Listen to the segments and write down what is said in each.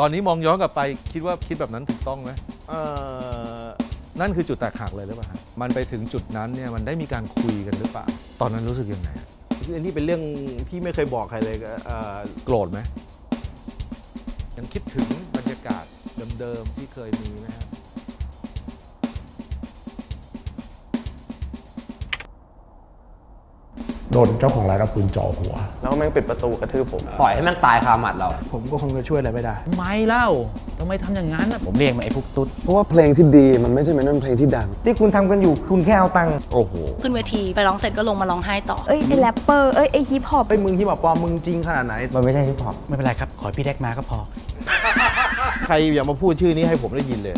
ตอนนี้มองย้อนกลับไปคิดว่าคิดแบบนั้นถูกต้องไหมเออนั่นคือจุดแตกหักเลยหรือเปล่าครับมันไปถึงจุดนั้นเนี่ยมันได้มีการคุยกันหรือเปล่าตอนนั้นรู้สึกยังไงอันนี้เป็นเรื่องที่ไม่เคยบอกใครเลยเโกรธไหมยังคิดถึงบรรยากาศเดิมๆที่เคยมีไหมครับโดนเจ้าของร้านเอาปืนจ่อหัว แล้วแม่งปิดประตูกระทืบผม ปล่อยให้มันตายคาหมัดเรา ผมก็คงจะช่วยอะไรไม่ได้ไม่เล่าทำไมทำอย่างนั้นผมเรียกมาไอ้พวกตุ๊ดเพราะว่าเพลงที่ดีมันไม่ใช่เป็นเพลงที่ดัง ที่คุณทำกันอยู่คุณแค่เอาตังค์โอ้โห ขึ้นเวทีไปร้องเสร็จก็ลงมาร้องไห้ต่อ เอ้ย ไอ้แรปเปอร์เอ้ยไอ้ฮิปฮอปไ็นมึงฮิปฮอปอมมึงจริงขนาดไหน มันไม่ใช่ฮิปฮอปไม่เป็นไรครับขอพี่แดกมาก็พอ ใครอย่ามาพูดชื่อนี้ให้ผมได้ยินเลย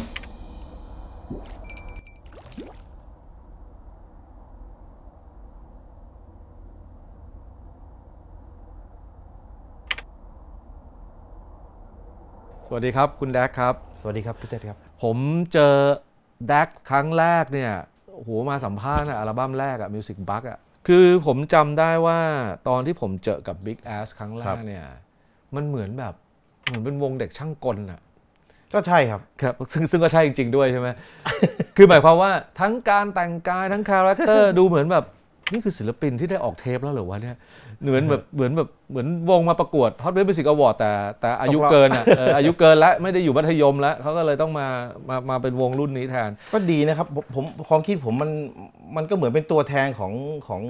สวัสดีครับ คุณแดกครับสวัสดีครับพี่เต้ครับผมเจอแดกครั้งแรกเนี่ยโหมาสัมภาษณ์ะอัลบั้มแรกอะมิวสิกบัคอะคือผมจำได้ว่าตอนที่ผมเจอกับ Big Ass ครั้งแรกเนี่ยมันเหมือนแบบ เหมือนเป็นวงเด็กช่างกลอะก็ใช่ครับครับ ซึ่งซึ่งก็ใช่จริง ๆ ด้วยใช่ไหมคือหมายความว่าทั้งการแต่งกายทั้งคาแรคเตอร์ดูเหมือนแบบนี่คือศิลปินที่ได้ออกเทปแล้วหรือวะเนี่ยเหมือนแบบเหมือนแบบเหมือนวงมาประกวดฮอตเวฟมิสิกอวอร์ดแต่แต่อายุเกินอ่ะอายุเกินแล้ว ไม่ได้อยู่มัธยมแล้ว เขาก็เลยต้องมามามาเป็นวงรุ่นนี้แทนก็ดีนะครับ ผมความคิดผมมันมันก็เหมือนเป็นตัวแทนของของ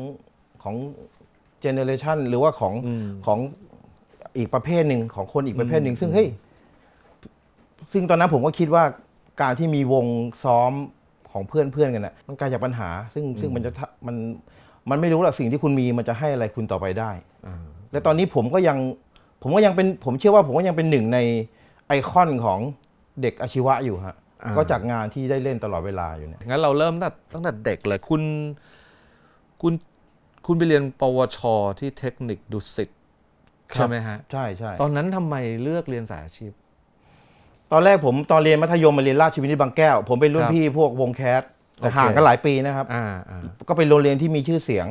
ของเจเนอเรชันหรือว่าของของอีกประเภทหนึ่งของคนอีกประเภทหนึ่ง ซึ่งเฮ้ย ซึ่งตอนนั้นผมก็คิดว่าการที่มีวงซ้อมของเพื่อนเพื่อนกันนะ่ะมันกลายจากปัญหา ซึ่งซึ่งมันจะมันมันไม่รู้หรอกสิ่งที่คุณมีมันจะให้อะไรคุณต่อไปได้ และตอนนี้ผมก็ยังผมก็ยังเป็นผมเชื่อว่าผมก็ยังเป็นหนึ่งในไอคอนของเด็กอาชีวะอยู่ฮะ ก็จากงานที่ได้เล่นตลอดเวลาอยู่เนี่ย งั้นเราเริ่มตั้งตั้งแต่เด็กเลยคุณคุณ คุณไปเรียน ปวช ที่เทคนิคดุสิตใช่ไหมฮะใช่ใช่ตอนนั้นทำไมเลือกเรียนสายอาชีพ ตอนแรกผมตอนเรียนมัธยมมาเรียนราชวินิตบางแก้วผมเป็นรุ่นพี่พวกวงแคสแต่ห่างกันหลายปีนะครับ ก็เป็นโรงเรียนที่มีชื่อเสียง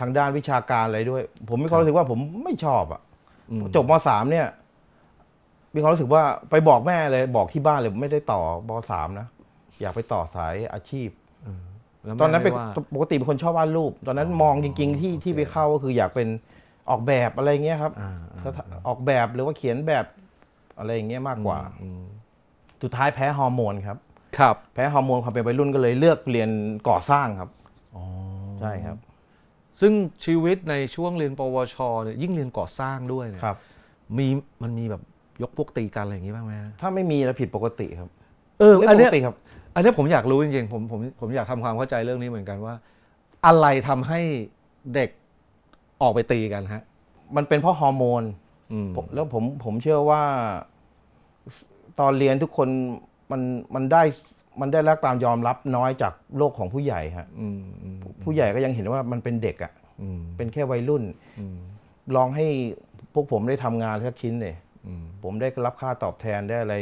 ทางด้านวิชาการ อะไรด้วย ผมมีความรู้สึกว่าผมไม่ชอบอ่ะ จบมสามเนี่ย มีความรู้สึกว่าไปบอกแม่เลยบอกที่บ้านเลยไม่ได้ต่อมสามนะ อยากไปต่อสายอาชีพตอนนั้นเป็นปกติเป็นคนชอบวาดรูป ตอนนั้นมองจริง ๆที่ที่ไปเข้าก็คือ อยากเป็นออกแบบอะไรเงี้ยครับออกแบบหรือว่าเขียนแบบอะไรเงี้ยมากกว่าสุดท้ายแพ้ฮอร์โมนครับครับแพ้ฮอร์โมนความเป็นวัยรุ่นก็เลยเลือกเรียนก่อสร้างครับอ๋อใช่ครับ ซึ่งชีวิตในช่วงเรียน ปวชเนี่ยยิ่งเรียนก่อสร้างด้วยเนี่ยครับ มีมันมีแบบยกพวกตีกันอะไรอย่างงี้บ้างไหมถ้าไม่มีแล้วผิดปกติครับเอออันนี้ครับ อันนี้ผมอยากรู้จริงๆผมผมผมอยากทำความเข้าใจเรื่องนี้เหมือนกันว่า อะไรทำให้เด็กออกไปตีกันฮะมันเป็นเพราะฮอร์โมนแล้วผมผมเชื่อว่าตอนเรียนทุกคนมันมันได้มันได้รับความยอมรับน้อยจากโลกของผู้ใหญ่ฮะผู้ใหญ่ก็ยังเห็นว่ามันเป็นเด็กอะ่ะเป็นแค่วัยรุ่นลองให้พวกผมได้ทำงานสักชิ้นเลยผมได้รับค่าตอบแทนได้อะไร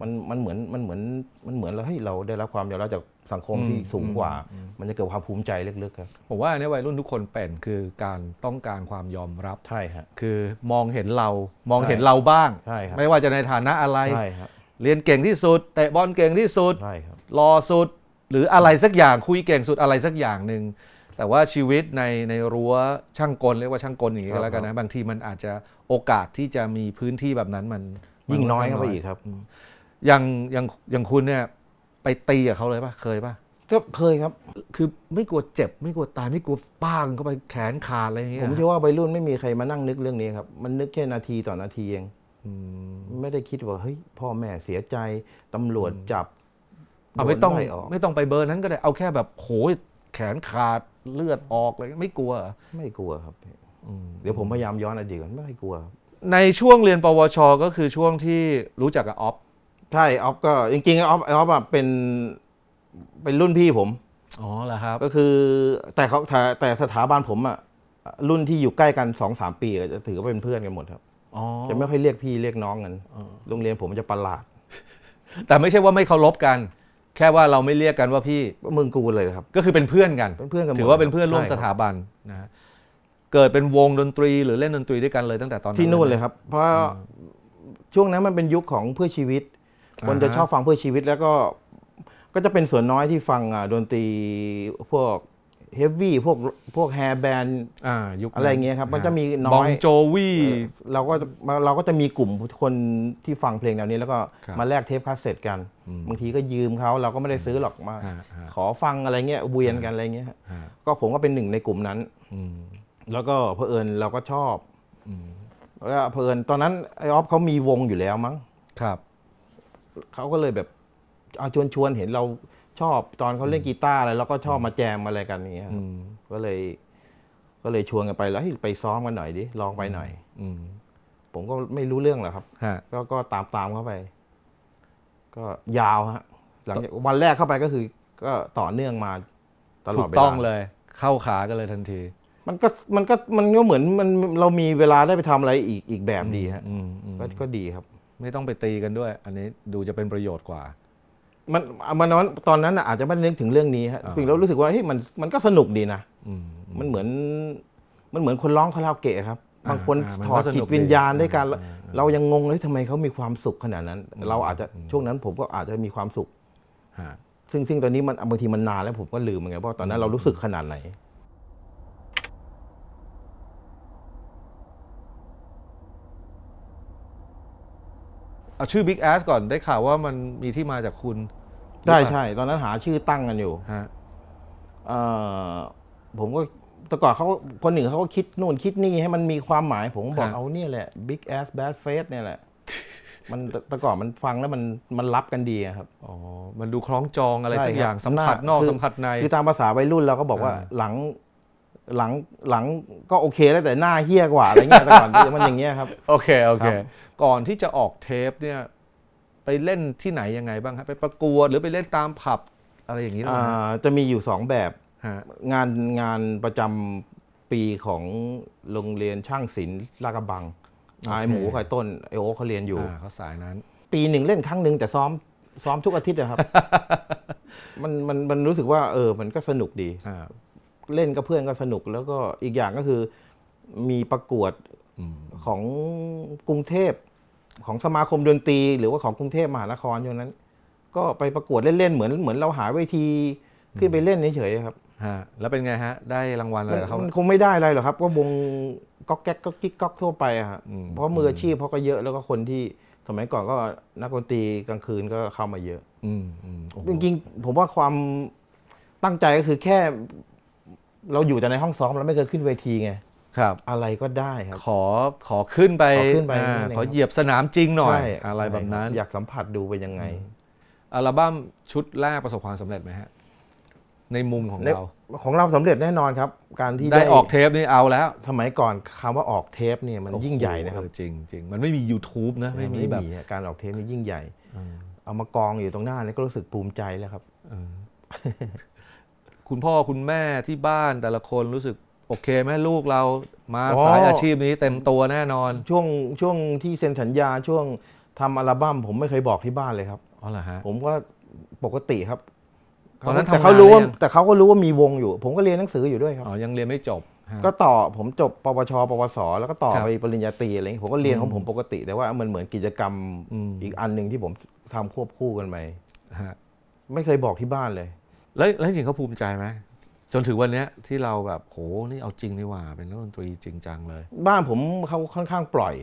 มันมันเหมือนมันเหมือนมันเหมือนเราให้เราได้รับความยอมรับจากสังคมที่สูงกว่า มันจะเกิดความภูมิใจเลึกๆครับผมว่าในวัยรุ่นทุกคนเป็นคือการต้องการความยอมรับใช่ฮะคือมองเห็นเรามองเห็นเราบ้าง ไม่ว่าจะในฐานะอะไรใช่ครับเรียนเก่งที่สุดเตะบอลเก่งที่สุดใช่ครับรอสุดหรืออะไรสักอย่างคุยเก่งสุดอะไรสักอย่างหนึ่งแต่ว่าชีวิตในในรั้วช่างกลเรียกว่าช่างกลอย่างนี้ก็แล้วกันนะบางทีมันอาจจะโอกาสที่จะมีพื้นที่แบบนั้นมันยิ่งน้อยเข้าไปอีกครับอย่างอย่างอย่างคุณเนี่ยไปตีกับเขาเลยป่ะเคยป่ะก็เคยครับ คือไม่กลัวเจ็บไม่กลัวตาย ไม่กลัวป้างเข้าไปแขนขาดอะไรอย่างเงี้ยผมเชื่อว่าวัยรุ่นไม่มีใครมานั่งนึกเรื่องนี้ครับมันนึกแค่นาทีต่อนาทีเองไม่ได้คิดว่า เฮ้ยพ่อแม่เสียใจตำรวจจับเอาไม่ต้องไม่ต้องไปเบอร์นั้นก็ได้เอาแค่แบบโหยแขนขาดเลือดออกเลย ไม่กลัวไม่กลัวครับเดี๋ยวผมพยายามย้อนอดีตก่อนไม่กลัว ในช่วงเรียนปวช ก็คือช่วงที่รู้จักกับอ๊อฟใช่อ๊อฟก็ จริงๆอ๊อฟอ๊อฟเป็น เป็นรุ่นพี่ผม อ๋อเหรอครับ ก็คือแต่เขาแต่สถาบันผมอะรุ่นที่อยู่ใกล้กันสองสามปีจะถือว่าเป็นเพื่อนกันหมดครับจะไม่ค่อยเรียกพี่เรียกน้องกัน โรงเรียนผมมันจะประหลาด แต่ไม่ใช่ว่าไม่เคารพกัน แค่ว่าเราไม่เรียกกันว่าพี่มึงกูเลยครับ ก็คือเป็นเพื่อนกันเป็นเพื่อนกัน ถือว่าเป็นเพื่อนร่วมสถาบันนะเกิดเป็นวงดนตรีหรือเล่นดนตรีด้วยกันเลยตั้งแต่ตอนที่นู่นเลยครับ เพราะช่วงนั้นมันเป็นยุคของเพื่อชีวิต คนจะชอบฟังเพื่อชีวิต แล้วก็ ก็จะเป็นส่วนน้อยที่ฟังดนตรีพวกเฮฟวี่พวกพวกแฮร์แบนอะไรเงี้ยครับ มันจะมีน้อยบองโจวี่เราก็เราก็จะมีกลุ่มคนที่ฟังเพลงแนวนี้ แล้วก็มาแลกเทปคาสเซ็ตกันบางทีก็ยืมเขา เราก็ไม่ได้ซื้อหรอกมา ขอฟังอะไรเงี้ยเวียนกันอะไรเงี้ย ก็ผมก็เป็นหนึ่งในกลุ่มนั้นแล้วก็เพอเอิญเราก็ชอบแล้วเพอเอิญตอนนั้นไอออฟเขามีวงอยู่แล้วมั้ง ครับ เขาก็เลยแบบเอาชวนชวนเห็นเราชอบตอนเขาเล่นกีตาร์อะไรแล้วก็ชอบมาแจมอะไรกันนี้ครับก็เลย ก็เลยชวนกันไปแล้วไปซ้อมกันหน่อยดิลองไปหน่อย อืผมก็ไม่รู้เรื่องหรอกครับก็ก็ตามตามเข้าไป ก็ยาวฮะ หลังวันแรกเข้าไปก็คือ ก็ต่อเนื่องมาตลอดเวลาถูกต้องเลย เข้าขากันเลยทันทีมันก็มันก็มันก็เหมือนมันเรามีเวลาได้ไปทำอะไร อีกอีกแบบดีฮะก็ดีครับ ไม่ต้องไปตีกันด้วย อันนี้ดูจะเป็นประโยชน์กว่ามันมันนั้นตอนนั้นอาจจะไม่ได้นึกถึงเรื่องนี้ฮะพรยงแล้วรู้สึกว่าเฮ้ยมันมันก็สนุกดีนะมันเหมือนมันเหมือนคนร้องคาราโอเกะครับ บางคนถอดจิตวิญญาณด้วยกันเรายังงงเลยทำไมเขามีความสุขขนาดนั้น เราอาจจะช่วงนั้นผมก็อาจจะมีความสุข ซึ่งซึ่งตอนนี้มันบางทีมันนานแล้วผมก็ลืมไงมพรนะาตอนนั้นเรารู้สึกขนาดไหนเอาชื่อ Big a s สก่อนได้ข่าวว่ามันมีที่มาจากคุณใช่ใช่ ตอนนั้นหาชื่อตั้งกันอยู่ฮะเออผมก็แต่ก่อนเขาคนหนึ่งเขาก็คิดนู่นคิดนี่ให้มันมีความหมายผมบอก เอาเนี่ยแหละ Big Ass Bad Face เนี่ยแหละ มันแต่ก่อนมันฟังแล้วมันมันรับกันดีครับ อ๋อมันดูคล้องจองอะไรสักอย่าง สัมผัสนอกสัมผัสในคือตามภาษาวัยรุ่นเราก็บอกว่า หลังหลังหลังก็โอเคแล้วแต่หน้าเฮี้ยกว่าอะไรเงี้ยแต่ก่อนมันอย่างเงี้ยครับ โอเคโอเค ก่อนที่จะออกเทปเนี่ย ไปเล่นที่ไหนยังไงบ้างครับ ไปประกวดหรือไปเล่นตามผับ อะไรอย่างนี้ยรือจะมีอยู่สองแบบงานงานประจำปีของโรงเรียนช่างศิลป์ลากบังไอหมูไข่ต้นไอโอเขาเรียนอยู่เขาสายนั้น ปีหนึ่งเล่นครั้งหนึ่งแต่ซ้อมซ้อมทุกอาทิตย์นะครับมันมันมันรู้สึกว่าเออ มันก็สนุกดีเล่นกับเพื่อนก็สนุกแล้วก็อีกอย่างก็คือมีประกวดของกรุงเทพ ของสมาคมดนตรี หรือว่าของกรุงเทพมหานครอยู่นั้น ก็ไปประกวดเล่นๆเหมือนเหมือนเราหาเวทีขึ้นไปเล่นเฉยๆครับฮะแล้วเป็นไงฮะ ได้รางวัลอะไรเขาคงไม่ได้อะไรหรอกครับ ก็วงก๊อกแก๊กก็กิ๊กก๊อกทั่วไปฮะเพราะมืออาชีพเขาก็เยอะแล้วก็คนที่สมัยก่อนก็นักดนตรีกลางคืนก็เข้ามาเยอะจริงๆผมว่าความตั้งใจก็คือแค่เราอยู่แต่ในห้องซ้อมเราไม่เคยขึ้นเวทีไง ครับ อะไรก็ได้ครับ ขอขอขึ้นไป ขอขึ้นไปอขอเหยียบสนามจริงหน่อยใช่อะไรแบบนั้น อยากสัมผัสดูเป็นยังไง อัลบั้มชุดแรกประสบความสำเร็จไหมฮะ ในมุมของเรา ของเราสำเร็จแน่นอนครับ การที่ได้ออกเทปนี่เอาแล้ว สมัยก่อนคำว่าออกเทป เนี่ยมันยิ่งใหญ่นะครับ จริงจริงมันไม่มี YouTube นะ ไม่มีแบบการออกเทปนี่ยิ่งใหญ่เอามากองอยู่ตรงหน้าเนี่ยก็รู้สึกภูมิใจแล้วครับคุณพ่อคุณแม่ที่บ้านแต่ละคนรู้สึก โอเคไหมลูกเรามาสายอาชีพนี้เต็มตัวแน่นอน ช่วงช่วงที่เซ็นสัญญา ช่วงทำอัลบั้มผมไม่เคยบอกที่บ้านเลยครับอ๋อเหรอฮะผมก็ปกติครับตอนนั้นแต่เขารู้ว่าแต่เขาก็รู้ว่ามีวงอยู่ ผมก็เรียนหนังสืออยู่ด้วยครับอ๋อยังเรียนไม่จบก็ต่อผมจบปวชปวสแล้วก็ต่อไปปริญญาตรีอะไรอย่างี้ผมก็เรียนของผมปกติ แต่ว่ามันเหมือนกิจกรรม อีกอันหนึ่งที่ผมทำควบคู่กันไปไม่เคยบอกที่บ้านเลยแล้วแล้วจริงเขาภูมิใจไหมจนถึงวันนี้ที่เราแบบโหนี่เอาจริงนี่ว่า เป็นนักดนตรีจริงจังเลย บ้านผมเขาค่อนข้างปล่อย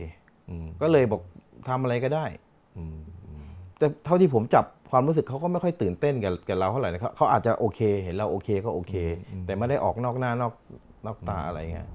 ก็เลยบอกทำอะไรก็ได้แต่เท่าที่ผมจับความรู้สึกเขาก็ไม่ค่อยตื่นเต้นกับกับเราเท่าไหร่นะเขาเขาอาจจะโอเค เห็นเราโอเคก็โอเคแต่ไม่ได้ออกนอกหน้านอกนอกตาอะไรเงี้ย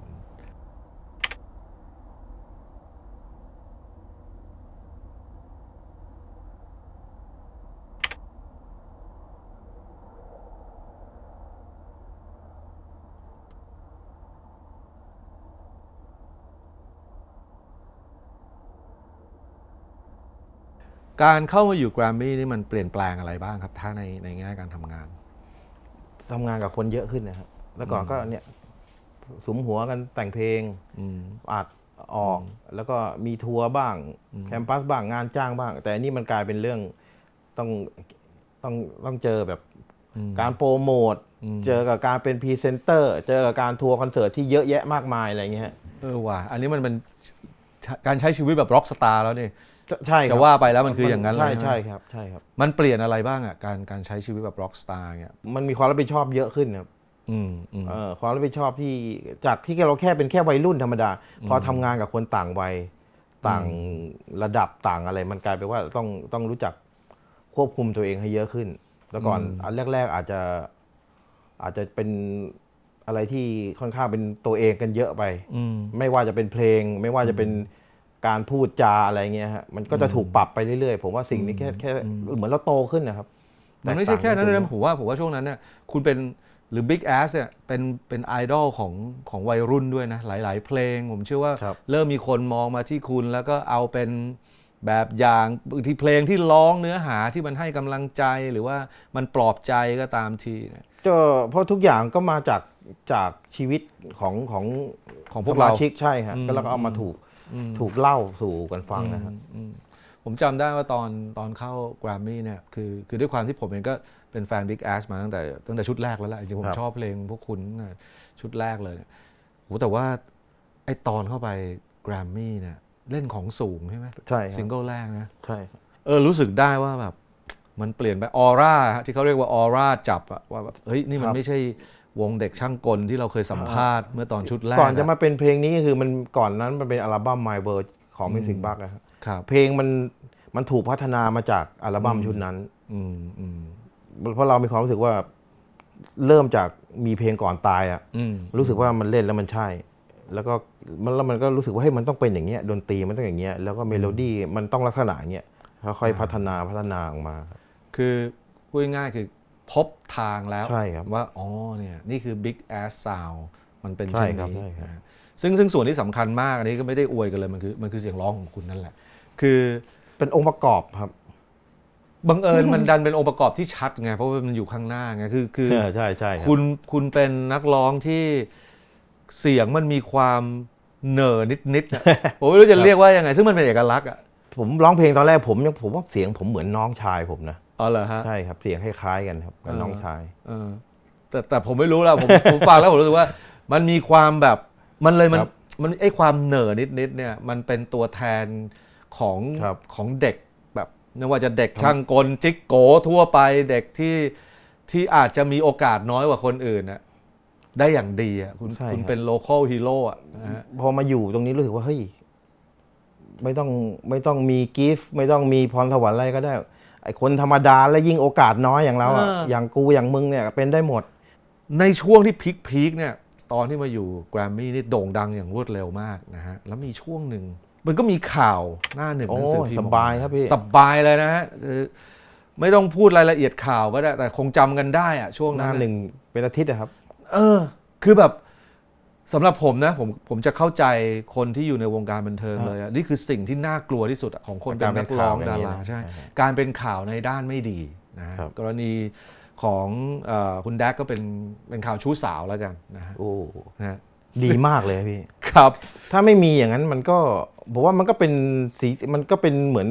การเข้ามาอยู่แกรมมี่นี่มันเปลี่ยนแปลงอะไรบ้างครับ ถ้าในในแง่การทำงานทำงานกับคนเยอะขึ้นนะครับแล้วก่อนก็เนี่ยสมหัวกันแต่งเพลงอัดออกแล้วก็มีทัวร์บ้างแคมปัสบ้างงานจ้างบ้าง แต่นี่มันกลายเป็นเรื่องต้องต้องต้องเจอแบบการโปรโมทเจอกับการเป็นพรีเซนเตอร์เจอกับการทัวร์คอนเสิร์ตที่เยอะแยะมากมายอะไรเงี้ยเออว่ะอันนี้มันเป็นการใช้ชีวิตแบบร็อกสตาร์แล้วนี่ใช่จะว่าไปแล้วมันคืออย่างนั้นเลยใช่ใช่ครับใช่ครับมันเปลี่ยนอะไรบ้างอ่ะการการใช้ชีวิตแบบร็อกสตาร์เนี่ยมันมีความรับผิดชอบเยอะขึ้นครับความรับผิดชอบที่จากที่เราแค่เป็นแค่วัยรุ่นธรรมดา พอทำงานกับคนต่างวัยต่างระดับต่างอะไร มันกลายไปว่าต้องต้องรู้จักควบคุมตัวเองให้เยอะขึ้น แล้วก่อนอันแรก ๆ อาจจะอาจจะเป็นอะไรที่ค่อนข้างเป็นตัวเองกันเยอะไปไม่ว่าจะเป็นเพลงไม่ว่าจะเป็นการพูดจาอะไรเงี้ยฮะมันก็จะถูกปรับไปเรื่อยๆ ผมว่าสิ่งนี้แค่แค่เหมือนเราโตขึ้นนะครับมันไม่ใช่แค่นั้นนะผมว่าผมว่าช่วงนั้นเนี่ยคุณเป็นหรือ Big Ass เนี่ยเป็นเป็นไอดอลของของวัยรุ่นด้วยนะ หลายๆเพลงผมเชื่อว่าเริ่มมีคนมองมาที่คุณแล้วก็เอาเป็นแบบอย่างบางทีเพลงที่ร้องเนื้อหาที่มันให้กำลังใจหรือว่ามันปลอบใจก็ตามทีก็เพราะทุกอย่างก็มาจากจากชีวิตของของของพวกเราชิกใช่ฮะก็แล้วก็เอามาถูกถูกเล่าสู่กันฟังนะครับ ผมจำได้ว่าตอนตอนเข้าแกรมมี่เนี่ยคือ คือด้วยความที่ผมเองก็เป็นแฟน Big a s สมาตั้งแต่ ตั้งแต่ชุดแรกแล้วแหละจริงผมชอบเพลงพวกคุณชุดแรกเลยโหแต่ว่า ไอตอนเข้าไปแกรมมี่เนี่ย เล่นของสูงใช่ไหมใช่ซิงเกิลแรกนะ ใช่ เออรู้สึกได้ว่าแบบมันเปลี่ยนไปออร่าที่เขาเรียกว่าออร่าจับอะว่าแบบเฮ้ยนี่มันไม่ใช่วงเด็กช่างกลที่เราเคยสัมภาษณ์เมื่อตอนชุดแรก ก่อนจะมาเป็นเพลงนี้คือมันก่อนนั้นมันเป็นอัลบั้ม My World ของ Music b u ันะครับเพลงมันมันถูกพัฒนามาจากอัลบั้มชุดนั้นเพราะเรามีความรู้สึกว่าเริ่มจากมีเพลงก่อนตายอ่ะรู้สึกว่ามันเล่นแล้วมันใช่ แล้วก็มันแล้วมันก็รู้สึกว่าเฮ้ยมันต้องเป็นอย่างเงี้ย ดนตรีมันต้องอย่างเงี้ยแล้วก็เมโลดี้มันต้องลักษณะอย่างเงี้ยค่อยพัฒนาพัฒนาออกมา คือพูดง่ายคือพบทางแล้วว่า อ๋อเนี่ย นี่คือ Big Ass Sound มันเป็นเช่นนี้ซึ่งซึ่งส่วนที่สำคัญมากอันนี้ก็ไม่ได้อวยกันเลยมันคือมันคือเสียงร้องของคุณนั่นแหละ คือเป็นองค์ประกอบครับ บังเอิญมันดันเป็นองค์ประกอบที่ชัดไง เพราะว่ามันอยู่ข้างหน้าไงคือคือใช่ใช่คุณคุณเป็นนักร้องที่เสียงมันมีความเหนอนิดนิดผมไม่รู้จะเรียกว่ายังไงซึ่งมันเป็นเอกลักษณ์อ่ะผมร้องเพลงตอนแรกผมยังผมว่าเสียงผมเหมือนน้องชายผมนะอ๋อเหรอฮะใช่ครับเสียงคล้ายๆกันครับกับ น้องชายเออแต่แต่ผมไม่รู้แลวผมผมฟังแล้วผมรู้สึกว่า มันมีความแบบมันเลยมัน มันไอความเหน่อนิดๆเนี่ย มันเป็นตัวแทนของของเด็กแบบไม่ว่าจะเด็กช่างกลจิกโกทั่วไป เด็กที่ที่อาจจะมีโอกาสน้อยกว่าคนอื่นนะได้อย่างดีอ่ะคุณคุณเป็นโลเคอลฮีโร่อ่ะพอมาอยู่ตรงนี้รู้สึกว่า เฮ้ย ไม่ต้องไม่ต้องมีกิฟต์ไม่ต้องมีพรสวรรค์อะไรก็ได้ไอ้คนธรรมดาและยิ่งโอกาสน้อยอย่างเราอะอย่างกูอย่างมึงเนี่ยเป็นได้หมด ในช่วงที่พีคพีคเนี่ย ตอนที่มาอยู่แกรมมี่นี่โด่งดังอย่างรวดเร็วมากนะฮะแล้วมีช่วงหนึ่งมันก็มีข่าวหน้าหนึ่งหนังสือพิมพ์สบายครับพี่สบายเลยนะฮะไม่ต้องพูดรายละเอียดข่าวก็ได้แต่คงจำกันได้อะช่วงนั้นหน้าหนึ่งเป็นอาทิตย์นะครับ เออ คือแบบสำหรับผมนะผมผมจะเข้าใจคนที่อยู่ในวงการบันเทิงเลยนี่คือสิ่งที่น่ากลัวที่สุดของคนเป็นนักร้องดาราใช่การเป็นข่าวในด้านไม่ดีนะกรณีของคุณแดกก็เป็นเป็นข่าวชู้สาวแล้วกันนะโอ้นะดีมากเลยพี่ครับ ถ้าไม่มีอย่างนั้นมันก็ผมว่ามันก็เป็นสีมันก็เป็นเหมือน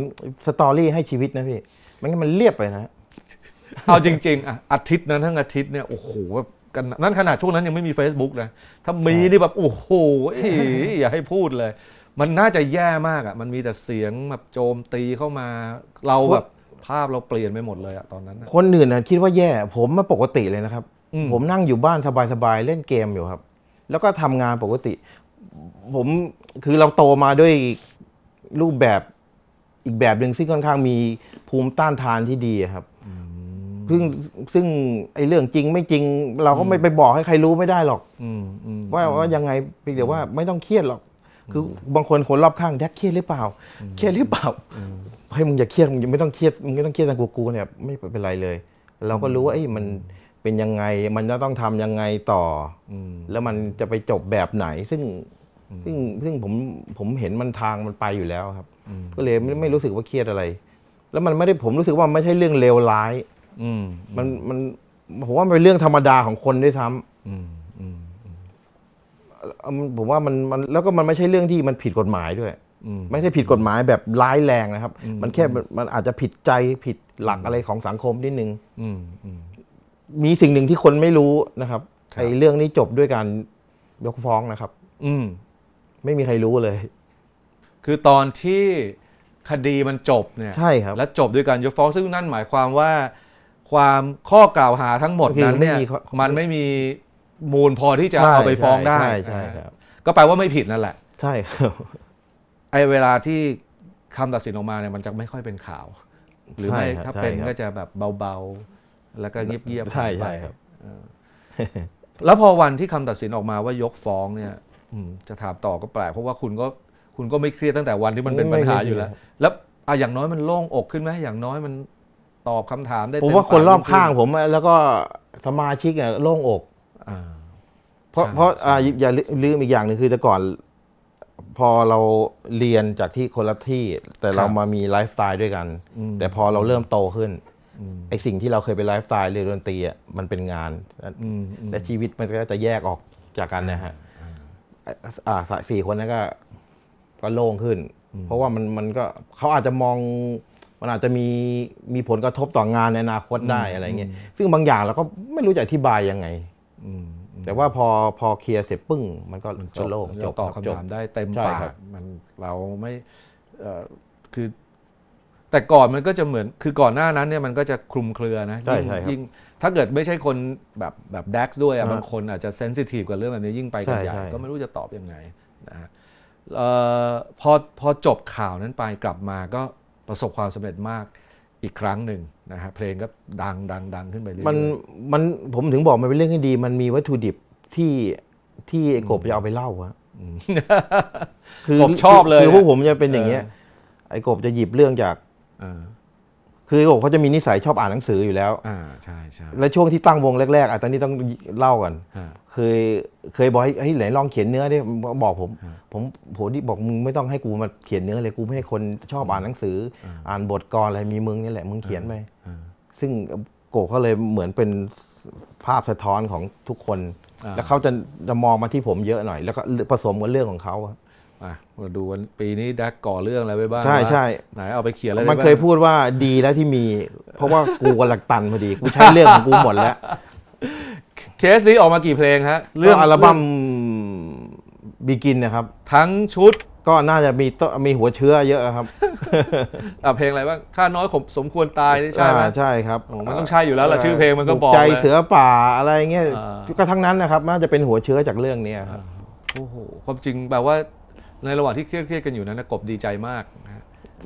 สตอรี่ให้ชีวิตนะพี่ มันมันเรียบไปนะเอาจริงๆอาทิตย์นั้นทั้งอาทิตย์เนี่ยโอ้โหแบบกันนั้นขนาดช่วงนั้นยังไม่มี Facebook นะ ถ้ามีนี่แบบ โอ้โห อย่าให้พูดเลย มันน่าจะแย่มากอ่ะ มันมีแต่เสียงแบบโจมตีเข้ามา เราแบบ ภาพเราเปลี่ยนไปหมดเลยอะตอนนั้น คนอื่นน่ะคิดว่าแย่ ผมมาปกติเลยนะครับ ผมนั่งอยู่บ้านสบายๆ เล่นเกมอยู่ครับ แล้วก็ทำงานปกติ ผมคือเราโตมาด้วยรูปแบบอีกแบบหนึ่งซึ่งค่อนข้างมีภูมิต้านทานที่ดีครับซึ่งซึ่งไอ้เรื่องจริงไม่จริง เราก็ไม่ไปบอกให้ใครรู้ไม่ได้หรอกว่าว่ายังไงเพียงแต่ว่าไม่ต้องเครียดหรอก คือบางคนคนรอบข้างแท็กเครียดหรือเปล่า เครียดหรือเปล่าให้มึงอย่าเครียดมึงไม่ต้องเครียดมึงไม่ต้องเครียดทางกูกูเนี่ยไม่เป็นไรเลย เราก็รู้ว่าไอ้มันเป็นยังไง มันจะต้องทำยังไงต่ออแล้วมันจะไปจบแบบไหนซึ่งซึ่งซึ่งผมผมเห็นมันทางมันไปอยู่แล้วครับ ก็เลยไม่ไม่รู้สึกว่าเครียดอะไร แล้วมันไม่ได้ผมรู้สึกว่าไม่ใช่เรื่องเลวร้ายมันมันผมว่าเป็นเรื่องธรรมดาของคนด้วยซ้ำผมว่ามันมันแล้วก็มันไม่ใช่เรื่องที่มันผิดกฎหมายด้วยไม่ใช่ผิดกฎหมายแบบร้ายแรงนะครับ มันแค่มันอาจจะผิดใจผิดหลักอะไรของสังคมนิดนึงมีสิ่งหนึ่งที่คนไม่รู้นะครับไอ้เรื่องนี้จบด้วยการยกฟ้องนะครับ อืไม่มีใครรู้เลย คือตอนที่คดีมันจบเนี่ยใช่ครับและจบด้วยการยกฟ้อง ซึ่งนั่นหมายความว่าความข้อกล่าวหาทั้งหมดนั้นเนี่ย มันไม่มีมูลพอที่จะเอาไปฟ้องได้ ใช่ครับ ก็แปลว่าไม่ผิดนั่นแหละ ใช่ครับไอเวลาที่คำตัดสินออกมาเนี่ยมันจะไม่ค่อยเป็นข่าว หรือไม่ถ้าเป็นก็จะแบบเบาๆ แล้วก็เงียบๆไป่ใช่ครับ แล้วพอวันที่คำตัดสินออกมาว่ายกฟ้องเนี่ยจะถามต่อก็แปลกเพราะว่าคุณก็คุณก็ไม่เครียดตั้งแต่วันที่มันเป็นปัญหาอยู่แล้วแล้วอะอย่างน้อยมันโล่งอกขึ้นไหมอย่างน้อยมันตอบคำถามได้ผมว่าคนรอบข้างผม แล้วก็สมาชิกเนี่ยโล่งอกเพราะเพราะอย่าลืมอีกอย่างหนึ่งคือ แต่ก่อน พอเราเรียนจากที่คนละที่ แต่เรามามีไลฟ์สไตล์ด้วยกัน แต่พอเราเริ่มโตขึ้นไอสิ่งที่เราเคยเป็นไลฟ์สไตล์เรียนดนตรีอ่ะมันเป็นงาน และชีวิตมันก็จะแยกออกจากกันนะฮะสี่คนนั้นก็ ก็โล่งขึ้น เพราะว่ามันมันก็เขาอาจจะมองมันอาจจะมีมีผลกระทบต่องานในอนาคตได้อะไรเงี้ยซึ่งบางอย่างเราก็ไม่รู้จะอธิบายยังไงแต่ว่าพอพอเคลียร์เสร็จปึ้ง มันก็จบโลกจบตอบคำถามได้เต็มปาก มันเราไม่คือแต่ก่อนมันก็จะเหมือน คือก่อนหน้านั้นเนี่ยมันก็จะคลุมเครือนะยิ่งยิ่ง ถ้าเกิดไม่ใช่คนแบบแบบแดกด้วยบางคนอาจจะเซนซิทีฟกับเรื่องแบบนี้ ยิ่งไปกันใหญ่ก็ไม่รู้จะตอบยังไงนะพอพอจบข่าวนั้นไปกลับมาก็ประสบความสำเร็จมากอีกครั้งหนึ่งนะฮะเพลงก็ดังดังดังขึ้นไปเรื่อยมันมันผมถึงบอกมันเป็นเรื่องที่ดี มันมีวัตถุดิบที่ที่ไอ้กบจะเอาไปเล่าอะคือผมชอบเลยคือพวกผมจะเป็นอย่างเงี้ย ไอ้กบจะหยิบเรื่องจากคือโอ้เขาจะมีนิสัยชอบอ่านหนังสืออยู่แล้วอ่าใช่ใช่แล้วช่วงที่ตั้งวงแรก ๆอ่ะตอนนี้ต้องเล่ากันเคยเคยบอกให้ไหนลองเขียนเนื้อดิบอกผม ผมผมที่บอกมึงไม่ต้องให้กูมาเขียนเนื้อเลยกูไม่ให้คนชอบอ่านหนังสือ อ่านบทกรอะไรมีมึงนี่แหละมึงเขียนไปซึ่งโกก็เลยเหมือนเป็นภาพสะท้อนของทุกคน แล้วเขาจะจะมองมาที่ผมเยอะหน่อย แล้วก็ผสมกับเรื่องของเขาดูวัน ปีนี้ดักก่อเรื่องอะไรไว้บ้างใช่ใช่ไหนเอาไปเขียนอะไรมันเคยพูดว่าดีแล้วที่มี เพราะว่ากูกำลังตันพอดี กูใช้เรื่องของกูหมดแล้ว เคสนี้ออกมากี่เพลงฮะเรื่องอัลบั้มบิกินนะครับ ทั้งชุดก็น่าจะมีมีหัวเชื้อเยอะครับอ่ะเพลงอะไรบ้างข้าน้อยสมควรตายใช่ไหมใช่ครับมันต้องใช่อยู่แล้วล่ะชื่อเพลงมันก็บอกใจเสือป่าอะไรเงี้ยก็ทั้งนั้นนะครับน่าจะเป็นหัวเชื้อจากเรื่องนี้ครับโอ้โหความจริงแบบว่าในระหว่างที่เครียดๆกันอยู่นั้นกบดีใจมาก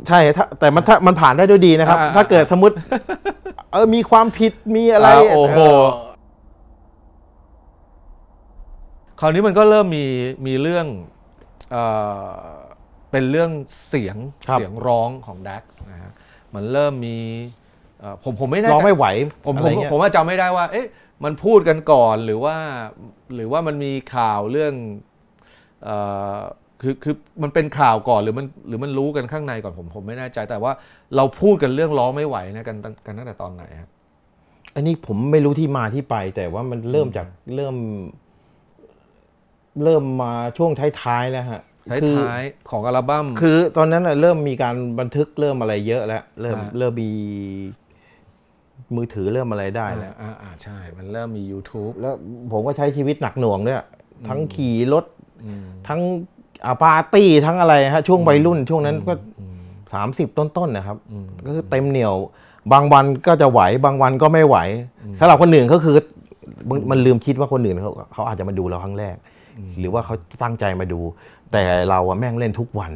ใช่ แต่มันมันผ่านได้ด้วยดีนะครับ ถ้าเกิดสมมติเออ มีความผิดมีอะไรโอ้โห คราวนี้มันก็เริ่มมีมีเรื่องเออเป็นเรื่องเสียงเสียงร้องของดักนะฮะ มันเริ่มมีผมผมไม่ไน่ร้องไม่ไหว ผมผอมผมว่าจำไม่ได้ว่า เอ๊ะ มันพูดกันก่อนหรือว่า หรือว่ามันมีข่าวเรื่องเออคือคือมันเป็นข่าวก่อนหรือมัน หรือมันรู้กันข้างในก่อน ผมผมไม่แน่ใจแต่ว่าเราพูดกันเรื่องล้อไม่ไหว นะกันกันตั้งแต่ตอนไหนฮะอันนี้ผมไม่รู้ที่มาที่ไป แต่ว่ามันเริ่มจากเริ่ม เริ่มมาช่วงท้ายๆแล้วฮะท้ายท้ายของอัลบั้มคือตอนนั้นเริ่มมีการบันทึกเริ่มอะไรเยอะแล้วเริ่มเริ่มมีมือถือเริ่มอะไรได้แล้วอ่าอ่าใช่ มันเริ่มมี YouTube แล้วผมก็ใช้ชีวิตหนักหน่วงเนี่ยทั้งขี่รถทั้งอาปาร์ตี้ทั้งอะไรฮะช่วงวัยรุ่น ช่วงนั้นก็สสามิบต้นๆนะครับก็คือเต็มเหนียวบางวันก็จะไหวบางวันก็ไม่ไหวสำหรับคนอื่นก็คือมันลืมคิดว่าคนอื่นเขาเขาอาจจะมาดูเราครั้งแรก หรือว่าเขาตั้งใจมาดู แต่เราอะแม่งเล่นทุกวัน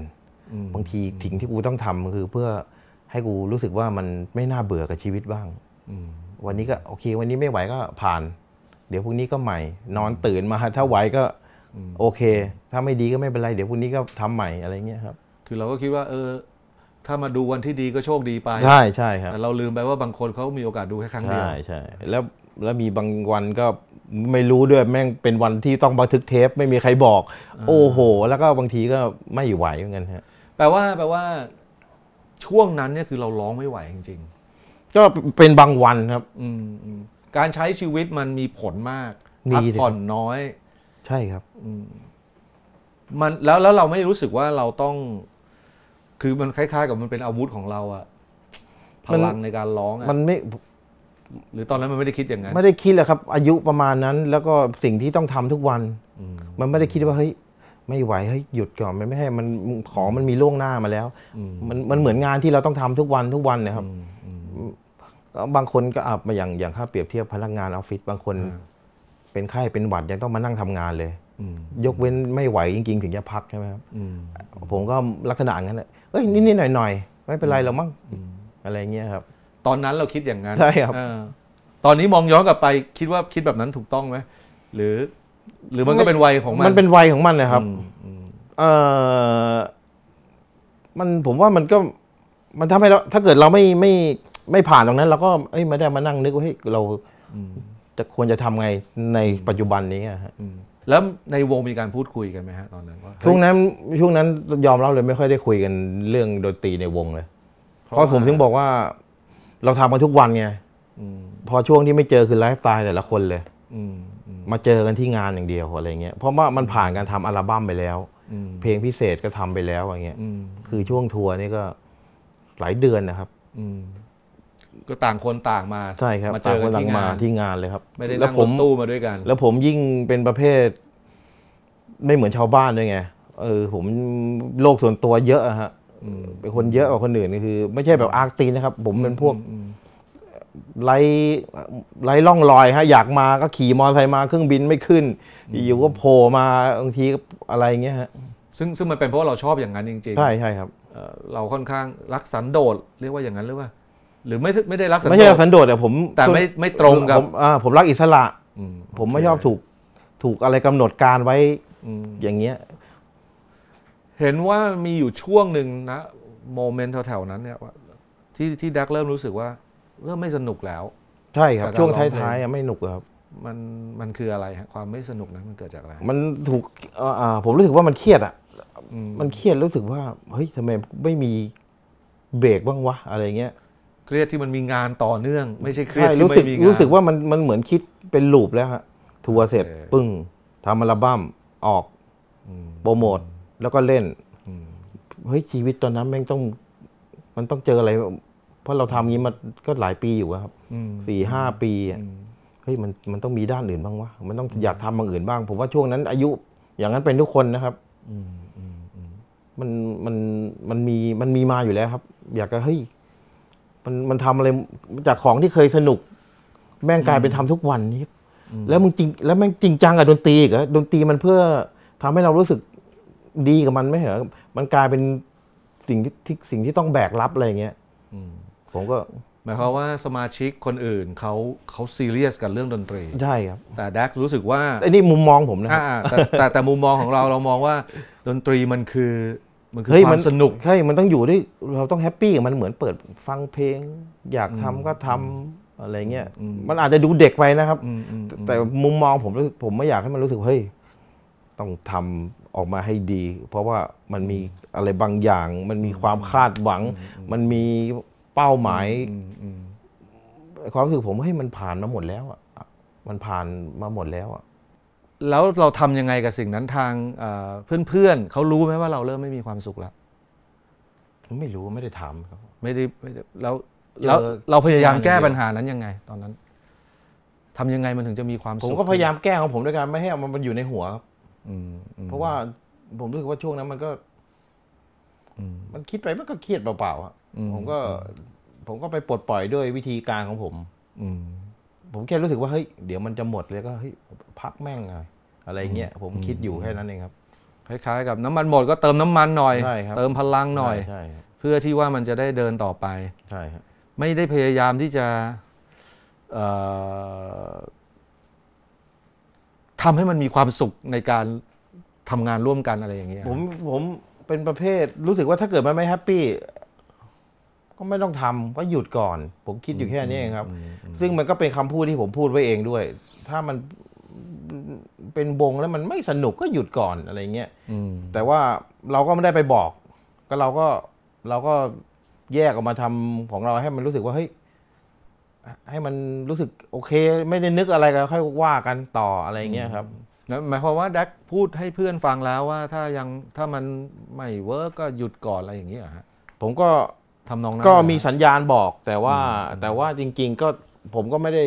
บางทีถิ่งที่กูต้องทำคือเพื่อให้กูรู้สึกว่ามันไม่น่าเบื่อกับชีวิตบ้างวันนี้ก็โอเค วันนี้ไม่ไหวก็ผ่าน เดี๋ยวพรุ่งนี้ก็ใหม่นอนตื่นมาถ้าไหวก็โอเค ถ้าไม่ดีก็ไม่เป็นไร เดี๋ยวพรุ่งนี้ก็ทำใหม่อะไรเงี้ยครับ คือเราก็คิดว่า เออ ถ้ามาดูวันที่ดีก็โชคดีไป ใช่ใช่ครับ เราลืมไปว่าบางคนเขามีโอกาสดูแค่ครั้งเดียว ใช่ใช่ แล้วแล้วมีบางวันก็ไม่รู้ด้วยแม่งเป็นวันที่ต้องบันทึกเทป ไม่มีใครบอก โอ้โห แล้วก็บางทีก็ไม่ไหวเหมือนกันฮะแปลว่าแปลว่าช่วงนั้นเนี่ยคือเราร้องไม่ไหวจริงๆ ก็เป็นบางวันครับอืมการใช้ชีวิตมันมีผลมากพักผ่อนน้อยใช่ครับมันแล้วแล้วเราไม่รู้สึกว่าเราต้อง คือมันคล้าย ๆ กับมันเป็นอาวุธของเราอะพลังในการร้องอะมันไม่ หรือตอนนั้นมันไม่ได้คิดอย่างนั้นไม่ได้คิดเลยครับ อายุประมาณนั้น แล้วก็สิ่งที่ต้องทำทุกวันมันไม่ได้คิดว่าเฮ้ยไม่ไหวเฮ้ยหยุดก่อนมันไม่ให้มันของมันมีล่วงหน้ามาแล้วมันมันเหมือนงานที่เราต้องทำทุกวันทุกวันนะครับบางคนก็อับมาอย่างอย่างถ้าเปรียบเทียบพนักงานออฟฟิศบางคนเป็นไข้เป็นหวัดยังต้องมานั่งทำงานเลยยกเว้นไม่ไหวจริง ๆ ถึงจะพักใช่ไหมครับผมก็ลักษณะงั้นเอ้ยนิดๆหน่อยๆไม่เป็นไรเรามั่งอะไรเงี้ยครับ ตอนนั้นเราคิดอย่างนั้นใช่ครับตอนนี้มองย้อนกลับไป คิดว่าคิดแบบนั้นถูกต้องไหมหรือ หรือมันก็เป็นวัยของมันมันเป็นวัยของมันนะครับเออมันผมว่ามันก็ มันทำให้เราถ้าเกิดเราไม่ไม่ไม่ผ่านตรงนั้น เราก็เอ้ยไม่ได้มานั่งนึกว่าเฮ้ยเราจะควรจะทำไงในปัจจุบันนี้ฮะแล้วในวงมีการพูดคุยกันไหมฮะตอนนั้นช่วงนั้นช่วงนั้นยอมรับเลยไม่ค่อยได้คุยกันเรื่องดนตรีในวงเลย เพราะผมถึงบอกว่า เราทำกันทุกวันไงพอช่วงที่ไม่เจอคือไลฟ์สไตล์แต่ละคนเลยมาเจอกันที่งานอย่างเดียวอะไรเงี้ยเพราะว่ามันผ่านการทำอัลบั้มไปแล้วเพลงพิเศษก็ทำไปแล้วอะไรเงี้ยคือช่วงทัวร์นี่ก็หลายเดือนนะครับก็ต่างคนต่างมาใช่ครับมาเจอกันที่งานที่งานเลยครับ ไม่ได้แล้วผมตู้มาด้วยกัน แล้วผมยิ่งเป็นประเภทไม่เหมือนชาวบ้านด้วยไง เออผมโลกส่วนตัวเยอะฮะเป็นคนเยอะกว่าคนอื่นคือ ไม่ใช่แบบอาร์ตีนะครับ ผมเป็นพวกไล่ไล่ล่องลอยฮะอยากมาก็ขี่มอเตอร์ไซค์มาเครื่องบินไม่ขึ้น อยู่ก็โผล่มาบางทีอะไรเงี้ยฮะ ซึ่งซึ่งมันเป็นเพราะเราชอบอย่างนั้นจริงๆ ใช่ใช่ครับเราค่อนข้างรักสันโดษเรียกว่าอย่างนั้นหรือว่าหรือไม่ไม่ได้รักสันโดษไม่ใช่รักสันโดษแต่ผมแต่ไม่ไม่ตรงกับ ผมรักอิสระผมไม่ชอบถูกถูกอะไรกำหนดการไว้อย่างเงี้ยเห็นว่ามีอยู่ช่วงหนึ่งนะโมเมนต์แถวๆนั้น เนี่ยว่า ที่ที่ดักเริ่มรู้สึกว่าเริ่มไม่สนุกแล้ว ใช่ครับ ช่วงท้ายๆไม่สนุกครับ มันมันคืออะไรฮะความไม่สนุกนั้นมันเกิดจากอะไรมันถูกอ่าผมรู้สึกว่ามันเครียดอ่ะมันเครียดรู้สึกว่าเฮ้ยทำไมไม่มีเบรกบ้างวะอะไรเงี้ยเครียดที่มันมีงานต่อเนื่องไม่ใช่เครียดที่ไม่มีงานรู้สึกว่ามัน มันเหมือนคิดเป็นลูปแล้วฮะทัวร์เสร็จปึ้งทำอัลบั้มออกโปรโมท แล้วก็เล่นเฮ้ยชีวิตตอนนั้นแม่งต้อง มันต้องเจออะไร เพราะเราทำยงี้มา ก็หลายปีอยู่ครับสี่ห้าปีเฮ้ยมัน มันต้องมีด้านอื่นบ้างวะ มันต้องอยากทำบางอื่นบ้าง ผมว่าช่วงนั้นอายุ อย่างนั้นเป็นทุกคนนะครับมัน มัน มันมี มันมีมาอยู่แล้วครับ อยากจะเฮ้ยมันมันทำอะไรจากของที่เคยสนุก แม่งกลายเป็นทำทุกวันนี้แล้วมึงจริง แล้วแม่งจริงจังกับดนตรีอหรอดนตรีมันเพื่อทำให้เรารู้สึกดีกับมันไม่เหรอมันกลายเป็นสิ่งที่สิ่งที่ต้องแบกรับอะไรเงี้ยผมก็หมายความว่าสมาชิกคนอื่น เขาเขาซีเรียสกับเรื่องดนตรีใช่ครับ แต่แดกรู้สึกว่าไอ้นี่มุมมองผมนะแต่แต่มุมมองของเราเรามองว่าดนตรีมันคือมันคือความสนุกใช่ มันต้องอยู่ด้วยเราต้องแฮปปี้มันเหมือนเปิดฟังเพลง อยากทำก็ทำอะไรเงี้ย มันอาจจะดูเด็กไปนะครับ แต่มุมมองผมผมไม่อยากให้มันรู้สึก เฮ้ย ต้องทำออกมาให้ดี เพราะว่ามันมีอะไรบางอย่าง มันมีความคาดหวัง มันมีเป้าหมาย ความรู้สึกผมให้มันผ่านมาหมดแล้วอ่ะมันผ่านมาหมด แล้วอ่ะแล้วเราทำยังไงกับสิ่งนั้นทางเพื่อนๆเขารู้ไหมว่าเราเริ่มไม่มีความสุขแล้วไม่รู้ไม่ได้ถามครับไม่ได้ไม่ได้ แล้ว แล้วเราพยายามแก้ปัญหานั้นยังไง ตอนนั้นทำยังไงมันถึงจะมีความสุขผม ก็พยายามแก้ของผมด้วยการไม่ให้ มันอยู่ในหัวครับเพราะว่าผมรู้สึกว่าช่วงนั้น มันก็มันคิดไปมันก็เครียดเปล่าๆผมก็ ผมก็ไปปลดปล่อยด้วยวิธีการของผม อืผมแค่รู้สึกว่าเฮ้ยเดี๋ยวมันจะหมดเลยก็เฮ้ยพักแม่งยอะไรเงี้ยผมคิดอยู่แค่นั้นเองครับคล้ายๆกับน้ำมันหมดก็เติมน้ำมันหน่อย เติมพลังหน่อยเพื่อที่ว่ามันจะได้เดินต่อไปใช่ครับไม่ได้พยายามที่จะทำให้มันมีความสุขในการทำงานร่วมกันอะไรอย่างเงี้ยผมผมเป็นประเภท รู้สึกว่าถ้าเกิดมันไม่แฮปปี้ก็ไม่ต้องทำก็หยุดก่อน ผมคิดอยู่แค่นี้เองครับ ซึ่งมันก็เป็นคำพูดที่ผมพูดไว้เองด้วย ถ้ามันเป็นวงแล้วมันไม่สนุกก็หยุดก่อนอะไรเงี้ยแต่ว่าเราก็ไม่ได้ไปบอก ก็เราก็เราก็แยกออกมาทำของเราให้มันรู้สึกว่าเฮ้ยให้มันรู้สึกโอเค ไม่ได้นึกอะไรก็ค่อยว่ากันต่ออะไรเงี้ยครับหมายความว่าแดกพูดให้เพื่อนฟังแล้ว ว่าถ้ายังถ้ามันไม่เวิร์กก็หยุดก่อนอะไรอย่างเงี้ยฮะผมก็ทำนองนั้นก็มีสัญญาณบอกแต่ว่าแต่ว่าจริงๆก็ผมก็ไม่ได้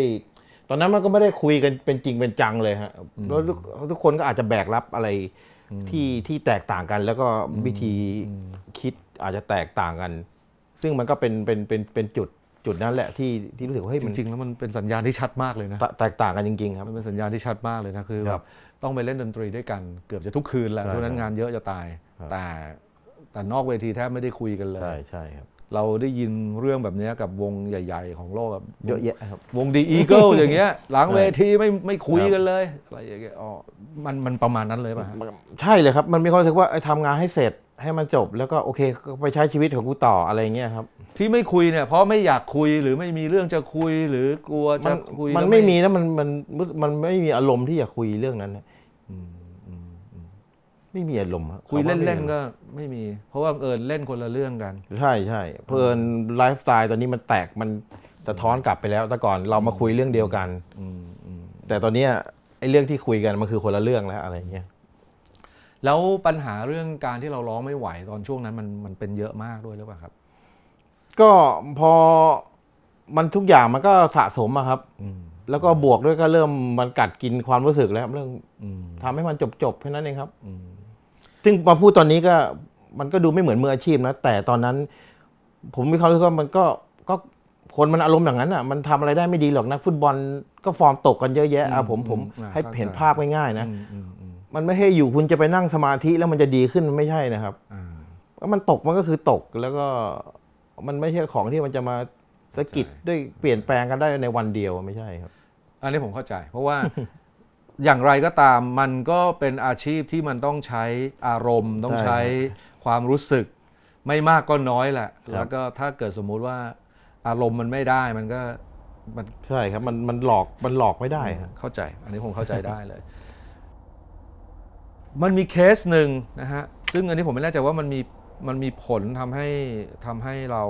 ตอนนั้นมันก็ไม่ได้คุยกันเป็นจริงเป็นจังเลยฮะแล้วทุกคนก็อาจจะแบกรับอะไรที่ที่แตกต่างกัน แล้วก็วิธีคิดอาจจะแตกต่างกัน ซึ่งมันก็เป็นเป็นเป็นเป็นจุดจุดนั้นแหละที่ที่รู้สึกว่าเฮ้ยจริงๆแล้วมันเป็นสัญญาณที่ชัดมากเลยนะแตกต่างกันจริงๆครับมันเป็นสัญญาณที่ชัดมากเลยนะคือแบบต้องไปเล่นดนตรีด้วยกัน เกือบจะทุกคืนแหละเพราะนั้นงานเยอะจะตาย แต่แต่นอกเวทีแทบไม่ได้คุยกันเลยใช่ใช่ครับเราได้ยินเรื่องแบบนี้กับวงใหญ่ๆ ของโลกแบบเยอะแยะครับ วงดีอีเกิลอย่างเงี้ย หลังเวทีไม่ไม่คุยกันเลยอะไรอย่างเงี้ยอ๋อมันมันประมาณนั้นเลยป่ะ ใช่เลยครับ มันมีความรู้สึกว่าไอ้ทำงานให้เสร็จให้มันจบ แล้วก็โอเค ไปใช้ชีวิตของกูต่ออะไรเงี้ยครับ ที่ไม่คุยเนี่ย เพราะไม่อยากคุยหรือไม่มีเรื่องจะคุยหรือกลัวจะคุยมันไม่มีนะมันมันมันไม่มีอารมณ์ที่อยากคุยเรื่องนั้นไม่มีอารมณ์คุยเล่นๆก็ไม่มี เพราะว่าเอิญเล่นคนละเรื่องกัน ใช่ใช่เพอิไลฟ์สไตล์ตอนนี้มันแตกมันสะท้อนกลับไปแล้วแต่ก่อน เรามาคุยเรื่องเดียวกันแต่ตอนนี้ไอ้เรื่องที่คุยกันมันคือคนละเรื่องแล้วอะไรเงี้ยแล้วปัญหาเรื่องการที่เราร้องไม่ไหวตอนช่วงนั้น มันมันเป็นเยอะมากด้วยหรือเปล่าครับ ก็พอมันทุกอย่างมันก็สะสมอะครับแล้วก็บวกด้วยก็เริ่มมันกัดกินความรู้สึกแล้วเรื่องทำให้มันจบจบแค่นั้นเองครับซึ่งมาพูดตอนนี้ก็มันก็ดูไม่เหมือนมืออาชีพนะ แต่ตอนนั้นผมมีความรู้สึกว่ามันก็ก็คนมันอารมณ์อย่างนั้นอ่ะ มันทำอะไรได้ไม่ดีหรอกนักฟุตบอล ก็ฟอร์มตกกันเยอะแยะอ่ะผมผมให้เห็นภาพง่ายๆนะ มันไม่ให้อยู่คุณจะไปนั่งสมาธิแล้วมันจะดีขึ้นไม่ใช่นะครับก็ามันตกมันก็คือตกแล้วก็ มันไม่ใช่ของที่มันจะมาสะกิดด้วยเปลี่ยนแปลงกันได้ในวันเดียวไม่ใช่ครับ อันนี้ผมเข้าใจ เพราะว่าอย่างไรก็ตามมันก็เป็นอาชีพที่มันต้องใช้อารมณ์ ต้องใช้ความรู้สึกไม่มากก็น้อยแหละ แล้วก็ถ้าเกิดสมมุติว่าอารมณ์มันไม่ได้มันก็มันใช่ครับมันมันหลอกมันหลอกไม่ได้เข้าใจ อันนี้ผมเข้าใจได้เลย มันมีเคสหนึ่งนะฮะซึ่งอันนี้ผมไม่แน่ใจว่ามันมีมันมีผลทำให้ทำให้เรา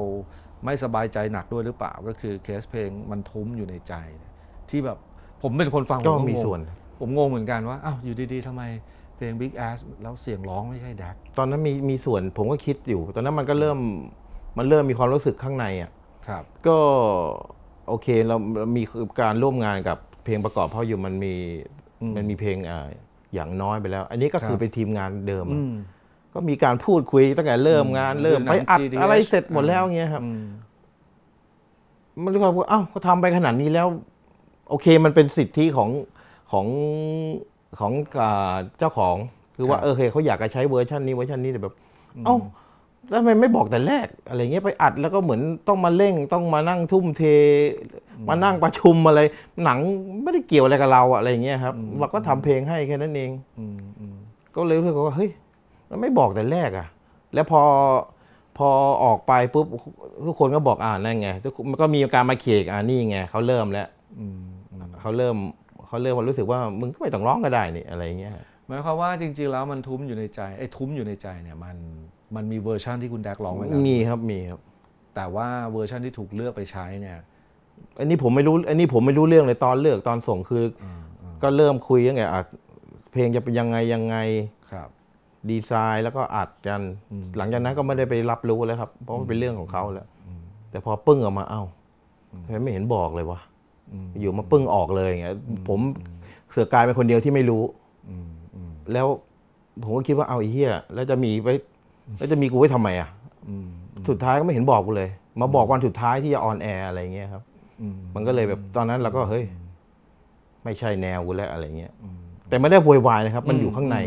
ไม่สบายใจหนักด้วยหรือเปล่า ก็คือเคสเพลงมันทุ้มอยู่ในใจ ที่แบบผมเป็นคนฟังก็มีส่วนผมงงเหมือนกันว่าอ้าวอยู่ดีๆทำไม เพลง Big Ass แล้วเสียงร้องไม่ใช่แดกตอนนั้นมีมีส่วนผมก็คิดอยู่ ตอนนั้นมันก็เริ่มมันเริ่มมีความรู้สึกข้างในอ่ะครับ ก็โอเคเรามีการร่วมงานกับเพลงประกอบภาอยู่มันมี มันมีเพลงออย่างน้อยไปแล้ว อันนี้ก็คืคอเป็นทีมงานเดิมก็มีการพูดคุย ตั้งแต่เริ่มงานเริ่มไปอัดอะไรเสร็จหมดแล้วเงี้ยครับมันรู้กว่าอ้าวขาทำไปขนาดนี้แล้ว โอเคมันเป็นสิทธิของของของเจ้าของ คือว่าเออเค เขาอยากจะใช้เวอร์ชันนี้ เวอร์ชันนี้แต่แบบเอ้าแล้วทำไมไม่บอกแต่แรก อะไร เงี้ยไปอัดแล้วก็เหมือนต้องมาเร่ง ต้องมานั่งทุ่มเทมานั่งประชุมอะไร หนังไม่ได้เกี่ยวอะไรกับเราอะไรเงี้ยครับเราก็ทำเพลงให้แค่นั้นเองก็เลยรู้สึกว่าเฮ้ยแล้วไม่บอกแต่แรกอ่ะแล้วพอพอออกไปปุ๊บทุกคนก็บอกอ่านั่นไงมันก็มีการมาเขกอ่านี่ไงเขาเริ่มแล้วเขาเริ่มเขาเริ่มรู้สึกว่ามึงก็ไม่ต้องร้องก็ได้ นี่อะไรเงี้ยหมายความว่าจริงๆแล้วมันทุ้มอยู่ในใจไอ้ทุ้มอยู่ในใจเนี่ย มันมันมีเวอร์ชั่นที่คุณแดกร้องไว้แล้วมีครับมีครับแต่ว่าเวอร์ชั่นที่ถูกเลือกไปใช้เนี่ย อันนี้ผมไม่รู้ อันนี้ผมไม่รู้เรื่องเลยตอนเลือกตอนส่งคืออก็เริ่มคุยยังไงอ่ะเพลงจะเป็นยังไงยังไงครับ ดีไซน์แล้วก็อัดกัน หลังจากนั้นก็ไม่ได้ไปรับรู้แล้วครับ เพราะมันเป็นเรื่องของเขาแล้วแต่พอปึ้งออกมาเอ้าทำไมไม่เห็นบอกเลยวะอยู่มาปึ้งออกเลยอย่างเงี้ยผม เสือกลายเป็นคนเดียวที่ไม่รู้แล้วผมก็คิดว่าเอาไอ้เหี้ยแล้วจะมีไว้แล้วจะมีกูไว้ทำไม อ่ะสุดท้ายก็ไม่เห็นบอกกูเลย มาบอกวันสุดท้ายที่จะออนแอร์อะไรเงี้ยครับมันก็เลยแบบตอนนั้นเราก็เฮ้ยไม่ใช่แนวกูแล้วอะไร เงี้ยแต่ไม่ได้โวยวายนะครับ มันอยู่ข้างใน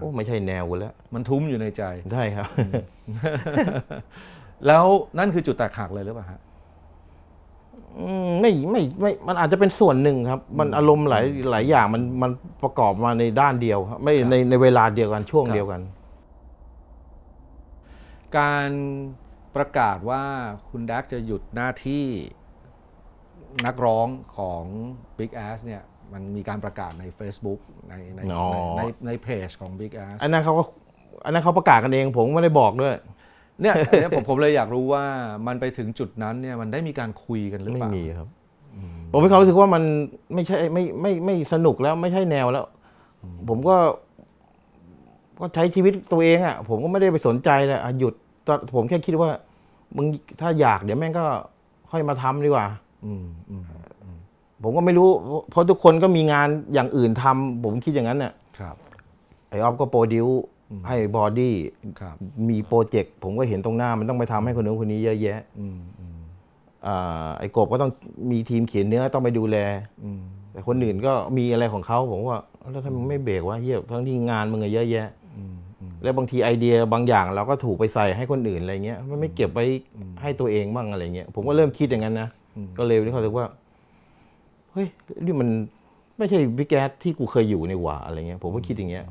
โอ้ไม่ใช่แนวกูแล้วมันทุ้มอยู่ในใจใช่ครับ แล้วนั่นคือจุดแตกหักเลยหรือเปล่าฮะไม่ไม่ไม่ มันอาจจะเป็นส่วนหนึ่งครับ มันอารมณ์หลายหลายอย่างมันมันประกอบมาในด้านเดียว ครับ ไม่ในในเวลาเดียวกันช่วงเดียวกัน การประกาศว่าคุณดักจะหยุดหน้าที่นักร้องของ Big Ass เนี่ย มันมีการประกาศใน Facebook ในในในในเพจของ Big Ass อันนั้นเขาก็อันนั้นเขาประกาศกันเอง ผมไม่ได้บอกด้วยเนี่ยผมผมเลยอยากรู้ว่ามันไปถึงจุดนั้นเนี่ย มันได้มีการคุยกันหรือเปล่าไม่มีครับ ผมมีความรู้สึกว่ามันไม่ใช่ไม่ไม่ไม่สนุกแล้วไม่ใช่แนวแล้ว ผมก็ ก็ใช้ชีวิตตัวเองอ่ะผมก็ไม่ได้ไปสนใจเลยหยุด ผมแค่คิดว่ามึงถ้าอยากเดี๋ยวแม่งก็ค่อยมาทำดีกว่าผมก็ไม่รู้เพราะทุกคนก็มีงานอย่างอื่นทำ ผมคิดอย่างนั้นเนี่ยไอออฟก็โปรดิวให้บอดี้มีโปรเจกต์ ผมก็เห็นตรงหน้ามันต้องไปทำให้คนนู้นคนนี้เยอะแยะไอ้กบก็ต้องมีทีมเขียนเนื้อต้องไปดูแลแต่คนอื่นก็มีอะไรของเขาผมว่าแล้วทำไมไม่เบรกวะเฮียทั้งที่งานมึงเยอะแยะแล้วบางทีไอเดียบางอย่างเราก็ถูกไปใส่ให้คนอื่นอะไรเงี้ยมันไม่เก็บไว้ให้ตัวเองบ้างอะไรเงี้ยผมก็เริ่มคิดอย่างนั้นนะก็เลยที่เขาถึงว่าเฮ้ยนี่มันไม่ใช่บิ๊กแก๊สที่กูเคยอยู่ในหว่าอะไรเงี้ยผมก็คิดอย่างเงี้ย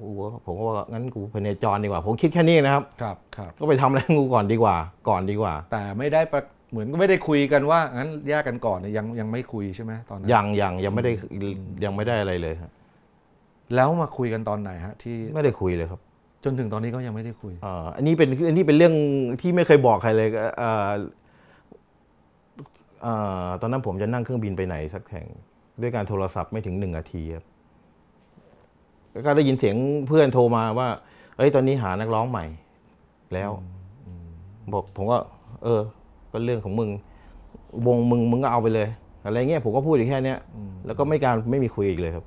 กูผมก็ว่างั้นกูพเนจรดีกว่า ผมคิดแค่นี้นะครับ ครับครับก็ไปทำอะไรงูก่อนดีกว่า ก่อนดีกว่า แต่ไม่ได้ปเหมือนก็ไม่ได้คุยกันว่างั้นแยกกันก่อนเนี่ยยังยังไม่คุยใช่ไหมตอนนั้นยังยังยังไม่ได้ยังไม่ได้อะไรเลยฮะแล้วมาคุยกันตอนไหนฮะ ที่ไม่ได้คุยเลยครับ จนถึงตอนนี้ก็ยังไม่ได้คุยอ่อันนี้เป็นอันนี้เป็นเรื่องที่ไม่เคยบอกใครเลยอ่าอ่าตอนนั้นผมจะนั่งเครื่องบินไปไหนสักแห่งด้วยการโทรศัพท์ไม่ถึงหนึ่งนาทีครับก็ได้ยินเสียงเพื่อนโทรมาว่า เอ้ยตอนนี้หานักร้องใหม่ แล้วบอกผมก็ เออ ก็เรื่องของมึง วงมึงมึงก็เอาไปเลย อะไรเงี้ยผมก็พูดอยู่แค่เนี้ย แล้วก็ไม่การไม่มีคุยอีกเลยครับ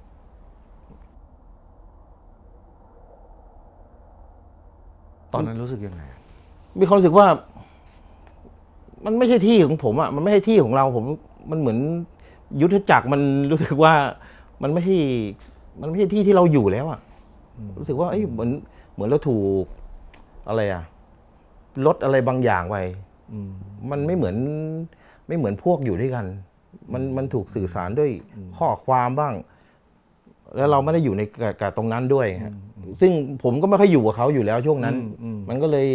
ตอนนั้นรู้สึกยังไง มีความรู้สึกว่า มันไม่ใช่ที่ของผมอ่ะ มันไม่ใช่ที่ของเรา ผม มันเหมือน ยุทธจักรมันรู้สึกว่ามันไม่ใช่มันไม่ใช่ที่ที่เราอยู่แล้วอะรู้สึกว่าเอ้ยเหมือนเหมือนเราถูก อะไรอะลดอะไรบางอย่างไปมันไม่เหมือนไม่เหมือนพวกอยู่ด้วยกัน มันมันถูกสื่อสารด้วย ข้อความบ้าง แล้วเราไม่ได้อยู่ในกับตรงนั้นด้วยซึ่งผมก็ไม่ค่อยอยู่กับเขาอยู่แล้วช่วงนั้น มันก็เลย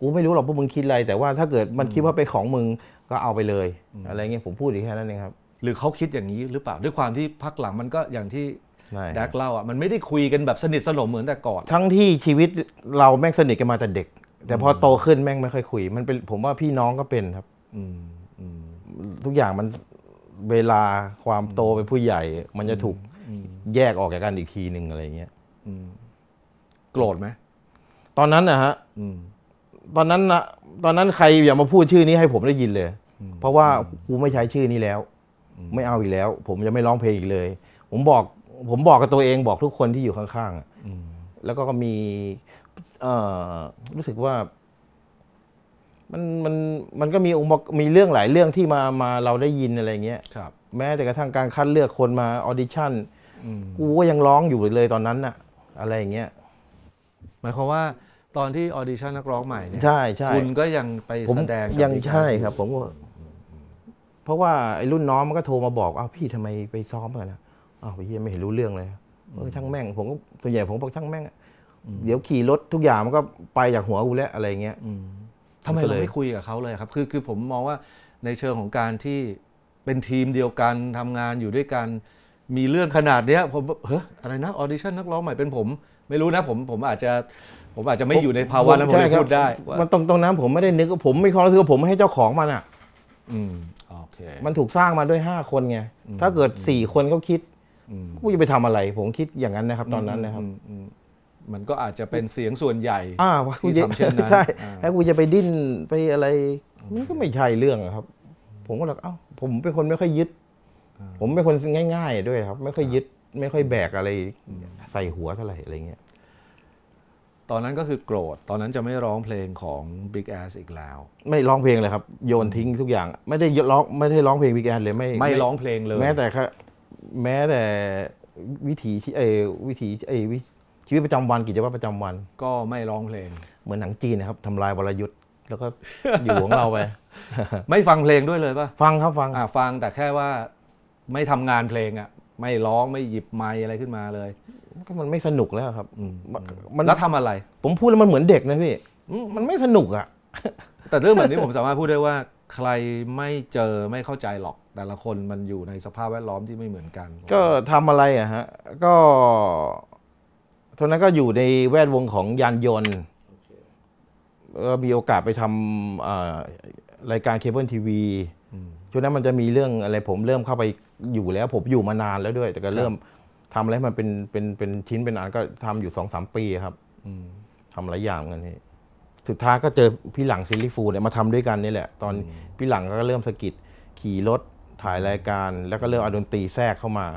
กูไม่รู้หรอกพวกมึงคิดอะไร แต่ว่าถ้าเกิดมันคิดว่าเป็นของมึง ก็เอาไปเลยอะไรเงี้ยผมพูดแค่นั้นเองครับหรือเขาคิดอย่างนี้ หรือเปล่า ด้วยความที่พักหลังมันก็อย่างที่ดักเล่าอ่ะมันไม่ได้คุยกันแบบสนิทสนมเหมือนแต่ก่อน ทั้งที่ชีวิตเราแม่งสนิทกันมาแต่เด็ก แต่พอโตขึ้นแม่งไม่ค่อยคุย มันเป็นผมว่าพี่น้องก็เป็นครับทุกอย่างมันเวลาความโตเป็นผู้ใหญ่ มันจะถูกแยกออกจากกันอีกทีหนึ่งอะไรเงี้ยโกรธไหมตอนนั้นนะฮะตอนนั้นนะ ตอนนั้นใครอย่ามาพูดชื่อนี้ให้ผมได้ยินเลย เพราะว่ากูไม่ใช้ชื่อนี้แล้ว ไม่เอาอีกแล้ว ผมจะไม่ร้องเพลงอีกเลย ผมบอกผมบอกกับตัวเองบอกทุกคนที่อยู่ข้างๆแล้วก็มีรู้สึกว่า มันมันมันก็มีองค์มีเรื่องหลายเรื่องที่มามาเราได้ยินอะไรเงี้ยครับแม้แต่กระทั่งการคัดเลือกคนมาออดิชั่นกูก็ยังร้องอยู่เลยตอนนั้นน่ะ อะไรเงี้ย หมายความว่าตอนที่ออดิชั่นนักร้องใหม่เนี่ยใช่ใช่คุณก็ยังไปแสดงยังใช่ครับ ผมว่าเพราะว่าไอ้รุ่นน้องมันก็โทรมาบอกอ้าวพี่ทำไมไปซ้อมกันนะอ้าวพฮียไม่เห็นรู้เรื่องเลย เออช่างแม่งผมก็ส่วนใหญ่ผมบอกช่างแม่งเดี๋ยวขี่รถทุกอย่างมันก็ไปจากหัวกูแล้วอะไรเงี้ยทำไมเราไม่คุยกับเขาเลยครับ คือคือผมมองว่าในเชิงของการที่เป็นทีมเดียวกันทำงานอยู่ด้วยกันมีเรื่องขนาดเนี้ย ผมเฮ้ออะไรนะออดิชั่นนักร้องใหม่เป็นผม ไม่รู้นะ ผมผมอาจจะผมอาจจะไม่อยู่ในภาวะนั้นผมพูดได้ มันตรงตรงนั้นผมไม่ได้นึกผมไม่ความรู้สึกผมให้เจ้าของมันอ่ะอืมโอเคมันถูกสร้างมาด้วยห้าคนไงถ้าเกิดสี่คนเขาคิดกูจะไปทำอะไร ผมคิดอย่างนั้นนะครับ ตอนนั้นนะครับ มันก็อาจจะเป็นเสียงส่วนใหญ่ที่ทำเช่นนั้นใช่แล้วกูจะไปดิ้นไปอะไรมันก็ไม่ใช่เรื่องครับ ผมก็แบบเอ้าผมเป็นคนไม่ค่อยยึด ผมเป็นคนง่าย ๆ ด้วยครับ ไม่ค่อยยึด ไม่ค่อยแบกอะไรใส่หัวเท่าไหร่อะไรเงี้ยตอนนั้นก็คือโกรธตอนนั้นจะไม่ร้องเพลงของ Big Ass อีกแล้ว ไม่ร้องเพลงเลยครับโยนทิ้งทุกอย่างไม่ได้ร้องไม่ได้ร้องเพลง Big Ass เลยไม่ไม่ร้องเพลงเลยแม้แต่แม้แต่วิถีเอวิถีเอวิชีวิตประจำวันกิจวัตรประจำวัน ก็ไม่ร้องเพลงเหมือนหนังจีนนะครับทำลายวรยุทธ์แล้วก็อยู่ของเราไป ไม่ฟังเพลงด้วยเลยป่ะฟังครับฟังอ่าฟังแต่แค่ว่าไม่ทำงานเพลงอ่ะ ไม่ร้องไม่หยิบไม้อะไรขึ้นมาเลยก็มันไม่สนุกแล้วครับ มันแล้วทำอะไร ผมพูดแล้วมันเหมือนเด็กนะพี่มันไม่สนุกอ่ะแต่เรื่องแบบนี้ผมสามารถพูดได้ว่า ใครไม่เจอไม่เข้าใจหรอกแต่ละคนมันอยู่ในสภาพแวดล้อมที่ไม่เหมือนกัน ก็ทำอะไรอะฮะ ก็ท่านั้นก็อยู่ในแวดวงของยานยนต์ก็มีโอกาสไปทำรายการเคเบิลทีวีช่วงนั้นมันจะมีเรื่องอะไร ผมเริ่มเข้าไปอยู่แล้ว ผมอยู่มานานแล้วด้วย แต่ก็เริ่มทำอะไรมันเป็นเป็นเป็นชิ้นเป็นอันก็ทำอยู่สองสามปีครับทำหลายอย่างกันนี่สุดท้ายก็เจอพี่หลังซิลิฟูเนี่ยมาทำด้วยกันนี่แหละตอน พี่หลังก็เริ่มสกิดขี่รถถ่ายรายการ แล้วก็เริ่มอาดนตรีแทรกเข้ามา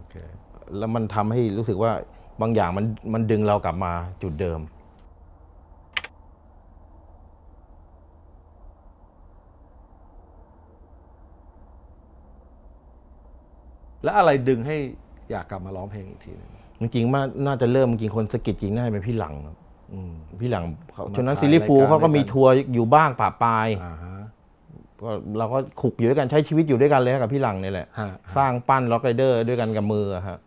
okay. แล้วมันทำให้รู้สึกว่าบางอย่างมันมันดึงเรากลับมาจุดเดิม แล้วอะไรดึงให้อยากกลับมาร้องเพลงอีกทีนึงจริงๆมาน่าจะเริ่มจริงคนสกิดจริงน่าจะเป็นพี่หลังครับพี่หลังเขาฉะนั้นซีรีส์ฟูเขาก็มีทัวร์อยู่บ้างป่าปลายก็เราก็ขุกอยู่ด้วยกันใช้ชีวิตอยู่ด้วยกันเลยกับพี่หลังนี่แหละ สร้างปั้นล็อกไรเดอร์ด้วยกันกับมือฮะ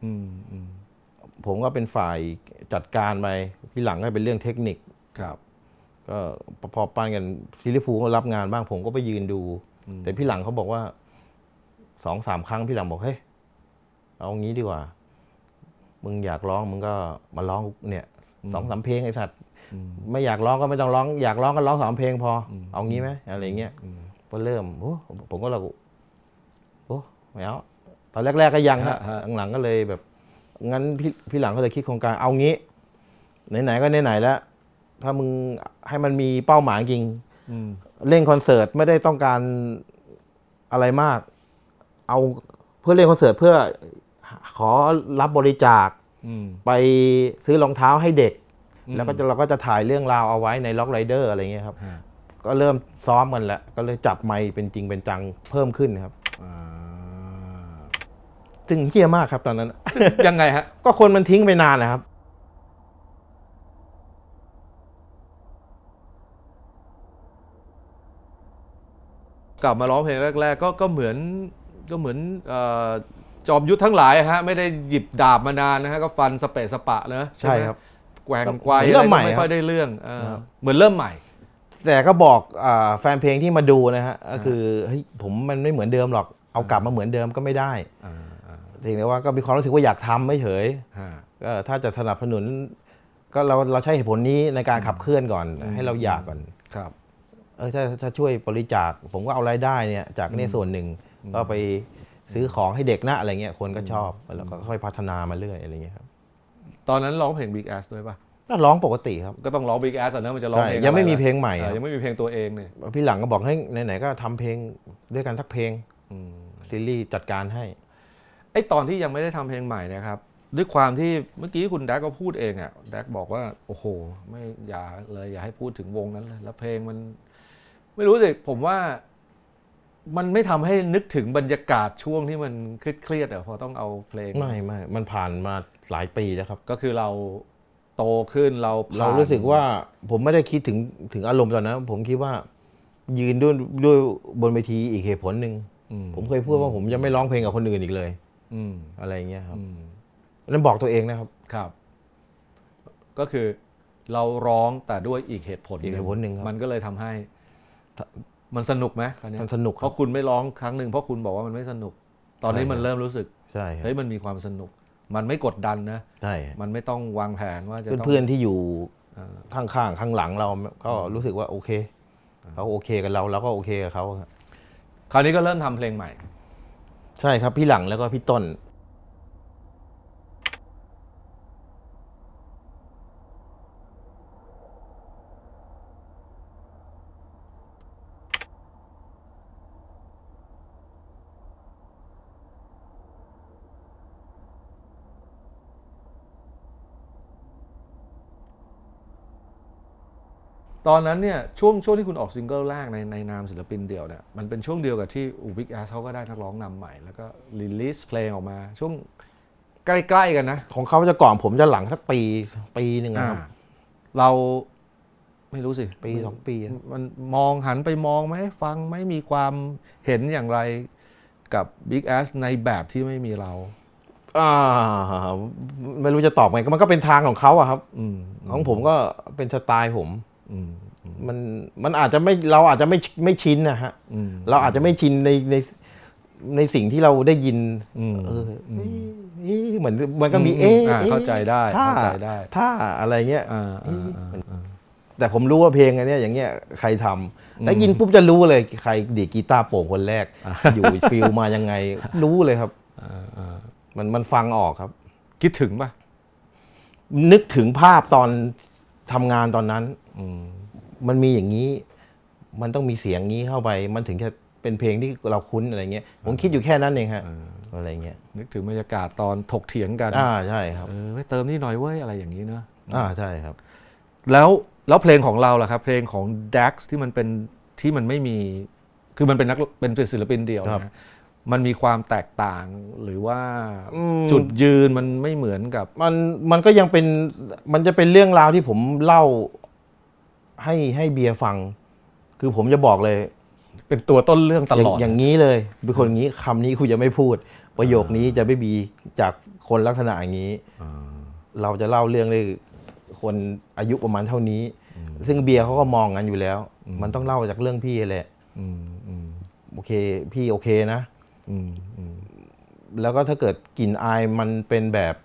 ผมก็เป็นฝ่ายจัดการไปพี่หลังก็เป็นเรื่องเทคนิคครับ ก็พอปั้นกันซิลิฟูก็รับงานบ้างผมก็ไปยืนดู แต่พี่หลังเขาบอกว่าสองสามครั้งพี่หลังบอกเฮ้ยเอางี้ดีกว่ามึงอยากร้องมึงก็มาร้องเนี่ยสองสามเพลงไอ้สัตว์ไม่อยากร้องก็ไม่ต้องร้อง อยากร้องก็ร้องสองเพลง พอ เอางี้ไหมอะไรเงี้ยก็เริ่มผมก็เราโอ้ไม่เอาตอนแรก ๆก็ยังฮะหลังๆก็เลยแบบ งั้นพี่พี่หลังก็เลยคิดโครงการเอางี้ไหนๆก็ไหนๆแล้ว ถ้ามึงให้มันมีเป้าหมายจริงเล่นคอนเสิร์ตไม่ได้ต้องการอะไรมาก เอาเพื่อเล่นคอนเสิร์ตเพื่อขอรับบริจาคไปซื้อรองเท้าให้เด็ก แล้วก็เราก็จะถ่ายเรื่องราวเอาไว้ในล็อกไรเดอร์อะไรเงี้ยครับก็เริ่มซ้อม กันแล้วก็เลยจับไม้เป็นจริงเป็นจังเพิ่มขึ้นครับซึ่งเฮี้ยมากครับ ตอนนั้นยังไงฮะ ก็คนมันทิ้งไปนานนะครับ กลับมาร้องเพลงแรกๆก็ก็เหมือนก็เหมือนจอมยุทธทั้งหลาย ฮะ ไม่ได้หยิบดาบมานานนะฮะก็ฟันสเปะสปะเนะใช่ครับแกว่งไกวอะไรไม่ค่อยได้เรื่องเหมือนเริ่มใหม่แต่ก็บอกอแฟนเพลงที่มาดูนะฮะก็คือเฮ้ยผมมันไม่เหมือนเดิมหรอก เอากลับมาเหมือนเดิมก็ไม่ได้ถึงแต่ว่าก็มีความรู้สึกว่าอยากทำไม่เฉยก็ถ้าจะสนับสนุน ก็เราเราใช้เหตุผลนี้ในการขับเคลื่อนก่อนให้เราอยากก่อนครับเออถ้าถ้าช่วยบริจาคผมก็เอารายได้เนี่ยจากในส่วนหนึ่งก็ไปซื้อของให้เด็กนะอะไรเงี้ยคนก็ชอบแล้วก็ค่อยพัฒนามาเรื่อยอะไรเงี้ยครับตอนนั้นร้องเพลง Big Ass ด้วยป่ะก็ร้องปกติครับก็ต้องร้องบิ๊กแอสนะมันจะร้องเองยังไม่มีเพลงใหม่ยังไม่มีเพลงตัวเองเนี่ยพี่หลังก็บอกให้ไหนๆก็ทำเพลงด้วยกันทักเพลงซีรีส์จัดการให้ ไอตอนที่ยังไม่ได้ทำเพลงใหม่นะครับด้วยความที่เมื่อกี้คุณแดกก็พูดเองอะ่ะ แดกบอกว่าโอ้โห ไม่อย่าเลยอย่าให้พูดถึงวงนั้นเลยแล้วเพลงมัน ไม่รู้สิผมว่า มันไม่ทำให้นึกถึงบรรยากาศช่วงที่มันเครียดๆอะ่ะพอต้องเอาเพลงไม่ไม่มันผ่านมาหลายปีแล้วครับ ก็คือเราโตขึ้นเราเรารู้สึกว่า ผมไม่ได้คิดถึงถึงอารมณ์ตอนนั้น ผมคิดว่า ยืนด้วยด้วยบนเวทีอีกเหตุผลหนึ่งผมเคยพูดว่าผมจะไม่ร้องเพลงกับคนอื่นอีกเลย อือะไรเงี้ยครับนั่นบอกตัวเองนะครับครับ ก็คือเราร้องแต่ด้วยอีกเหตุผลอีกเหตุผลหนึ่งมันก็เลยทำให้ มันสนุกไหมตอนนี้มันสนุกเพราะคุณไม่ร้องครั้งหนึ่งเพราะคุณบอกว่ามันไม่สนุก ตอนนี้มันเริ่มรู้สึกใช่เฮ้ยมันมีความสนุกมันไม่กดดันนะใช่มันไม่ต้องวางแผนว่าจะเพื่อนที่อยู่ข้างๆ ข้างหลังเราก็รู้สึกว่าโอเคเขาโอเคกับเราเราก็โอเคกับเขาคราวนี้ก็เริ่มทำเพลงใหม่ ใช่ครับพี่หลังแล้วก็พี่ต้นตอนนั้นเนี่ย ช่วงช่วงที่คุณออกซิงเกิลแรกในในนามศิลปินเดี่ยวเนี่ยมันเป็นช่วงเดียวกับที่อูบิกแอสเขาก็ได้นักร้องนำใหม่แล้วก็รีลิสเพลงออกมา ช่วงใกล้ ๆ กันนะ ของเขาจะก่อนผมจะหลังสักปีปีหนึ่งครับเราไม่รู้สิ ปีสองปีมันมองหันไปมองไหม ฟังไหม่มีความเห็นอย่างไรกับ Big a s ในแบบที่ไม่มีเราอ่าไม่รู้จะตอบไงมันก็เป็นทางของเขาอะครับอของผมก็เป็นสไตล์ผมมันมันอาจจะไม่เราอาจจะไม่ไม่ชินนะฮะ เราอาจจะไม่ชินในในในสิ่งที่เราได้ยินเออเหมือนมันก็มีเอ๊ะเข้าใจได้เข้าใจได้ ถ้าอะไรเงี้ยแต่ผมรู้ว่าเพลงอันนี้ อย่างเงี้ยใครทำแล้วยินปุ๊บจะรู้เลย ใครดีกีตาร์โป่งคนแรก อยู่ฟิลมายังไง รู้เลยครับมันมันฟังออกครับ คิดถึงปะนึกถึงภาพตอนทำงานตอนนั้นมันมีอย่างนี้ มันต้องมีเสียงนี้เข้าไป มันถึงจะเป็นเพลงที่เราคุ้นอะไรเงี้ย ผมคิดอยู่แค่นั้นเองฮะ อะไรเงี้ย นึกถึงบรรยากาศตอนถกเถียงกัน อ่า ใช่ครับ เออเติมนี่หน่อยเว้ยอะไรอย่างนี้เนอะอ่า ใช่ครับ แล้วแล้วเพลงของเราล่ะครับ เพลงของด a กที่มันเป็นที่มันไม่มี คือมันเป็นนักเป็นศิลปินเดียวนะมันมีความแตกต่างหรือว่าจุดยืนมันไม่เหมือนกับ มันมันก็ยังเป็นมันจะเป็นเรื่องราวที่ผมเล่าให้ให้เบียร์ฟังคือผมจะบอกเลย เป็นตัวต้นเรื่องตลอดอย่างนี้เลยเป็นคนอย่างนี้คำนี้คุณจะไม่พูด ประโยคนี้จะไม่มีจากคนลักษณะอย่างนี้เราจะเล่าเรื่องได้คนอายุประมาณเท่านี้ ซึ่งเบียร์เขาก็มองกันอยู่แล้ว มันต้องเล่าจากเรื่องพี่แหละโอเคพี่โอเคนะแล้วก็ถ้าเกิดกลิ่นอายมันเป็นแบบ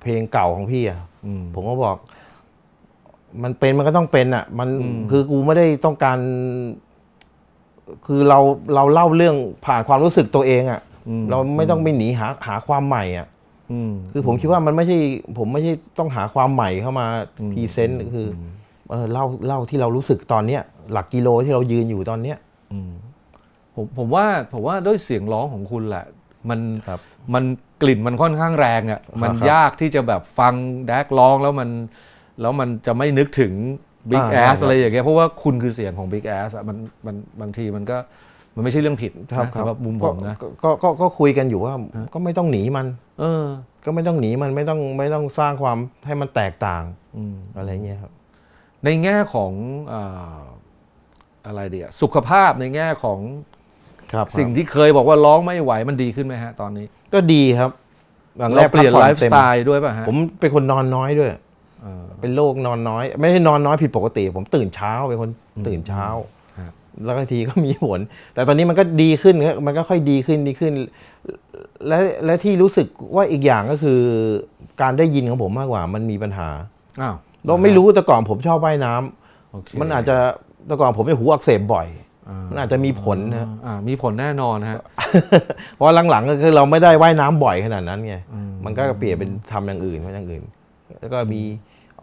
เพลงเก่าของพี่อ่ะผมก็บอกมันเป็นมันก็ต้องเป็นอ่ะมันคือกูไม่ได้ต้องการ คือเราเราเล่าเรื่องผ่านความรู้สึกตัวเองอ่ะเราไม่ต้องไปหนีหาหาความใหม่อ่ะคือผมคิดว่ามันไม่ใช่ ผมไม่ใช่ต้องหาความใหม่เข้ามาพรีเซนต์คือเออเล่าเล่าที่เรารู้สึกตอนเนี้ย หลักกิโลที่เรายืนอยู่ตอนเนี้ยผมผมว่าผมว่าด้วยเสียงร้องของคุณแหละมันมันกลิ่นมันค่อนข้างแรงอ่ะมันยากที่จะแบบฟังแดกร้องแล้วมันแล้วมันจะไม่นึกถึงบิ๊กแอสอะไรอย่างเงี้ยเพราะว่าคุณคือเสียงของิ๊กแอสอะมันมันบางทีมันก็มันไม่ใช่เรื่องผิดนะสำหรับมุมผมนะก็ก็ก็คุยกันอยู่ว่าก็ไม่ต้องหนีมัน เออ ก็ไม่ต้องหนีมันไม่ต้องไม่ต้องสร้างความให้มันแตกต่างอะไรเงี้ยครับในแง่ของอะไรเดียสุขภาพในแง่ของสิ่งที่เคยบอกว่าร้องไม่ไหวมันดีขึ้นไหมฮะตอนนี้ ก็ดีครับเราเปลี่ยนไลฟ์สไตล์ด้วยป่ะฮะผมเป็นคนนอนน้อยด้วยเป็นโรคนอนน้อย ไม่ใช่นอนน้อยผิดปกติ ผมตื่นเช้าเป็นคนตื่นเช้า แล้วก็ทีก็มีผล แต่ตอนนี้มันก็ดีขึ้น มันก็ค่อยดีขึ้นดีขึ้นและและที่รู้สึกว่าอีกอย่างก็คือ การได้ยินของผมมากกว่า มันมีปัญหาอ้าวเราไม่รู้แต่ก่อนผมชอบว่ายน้ำมันอาจจะแต่ก่อนผมไมี่หูอักเสบบ่อย มันอาจจะมีผลนะมีผลแน่นอนฮะเพราะหลังๆ ก็คือเราไม่ได้ว่ายน้ำบ่อยขนาดนั้นไงมันก็เปลี่ยนเป็นทำอย่างอื่นทำอย่างอื่น แล้วก็มี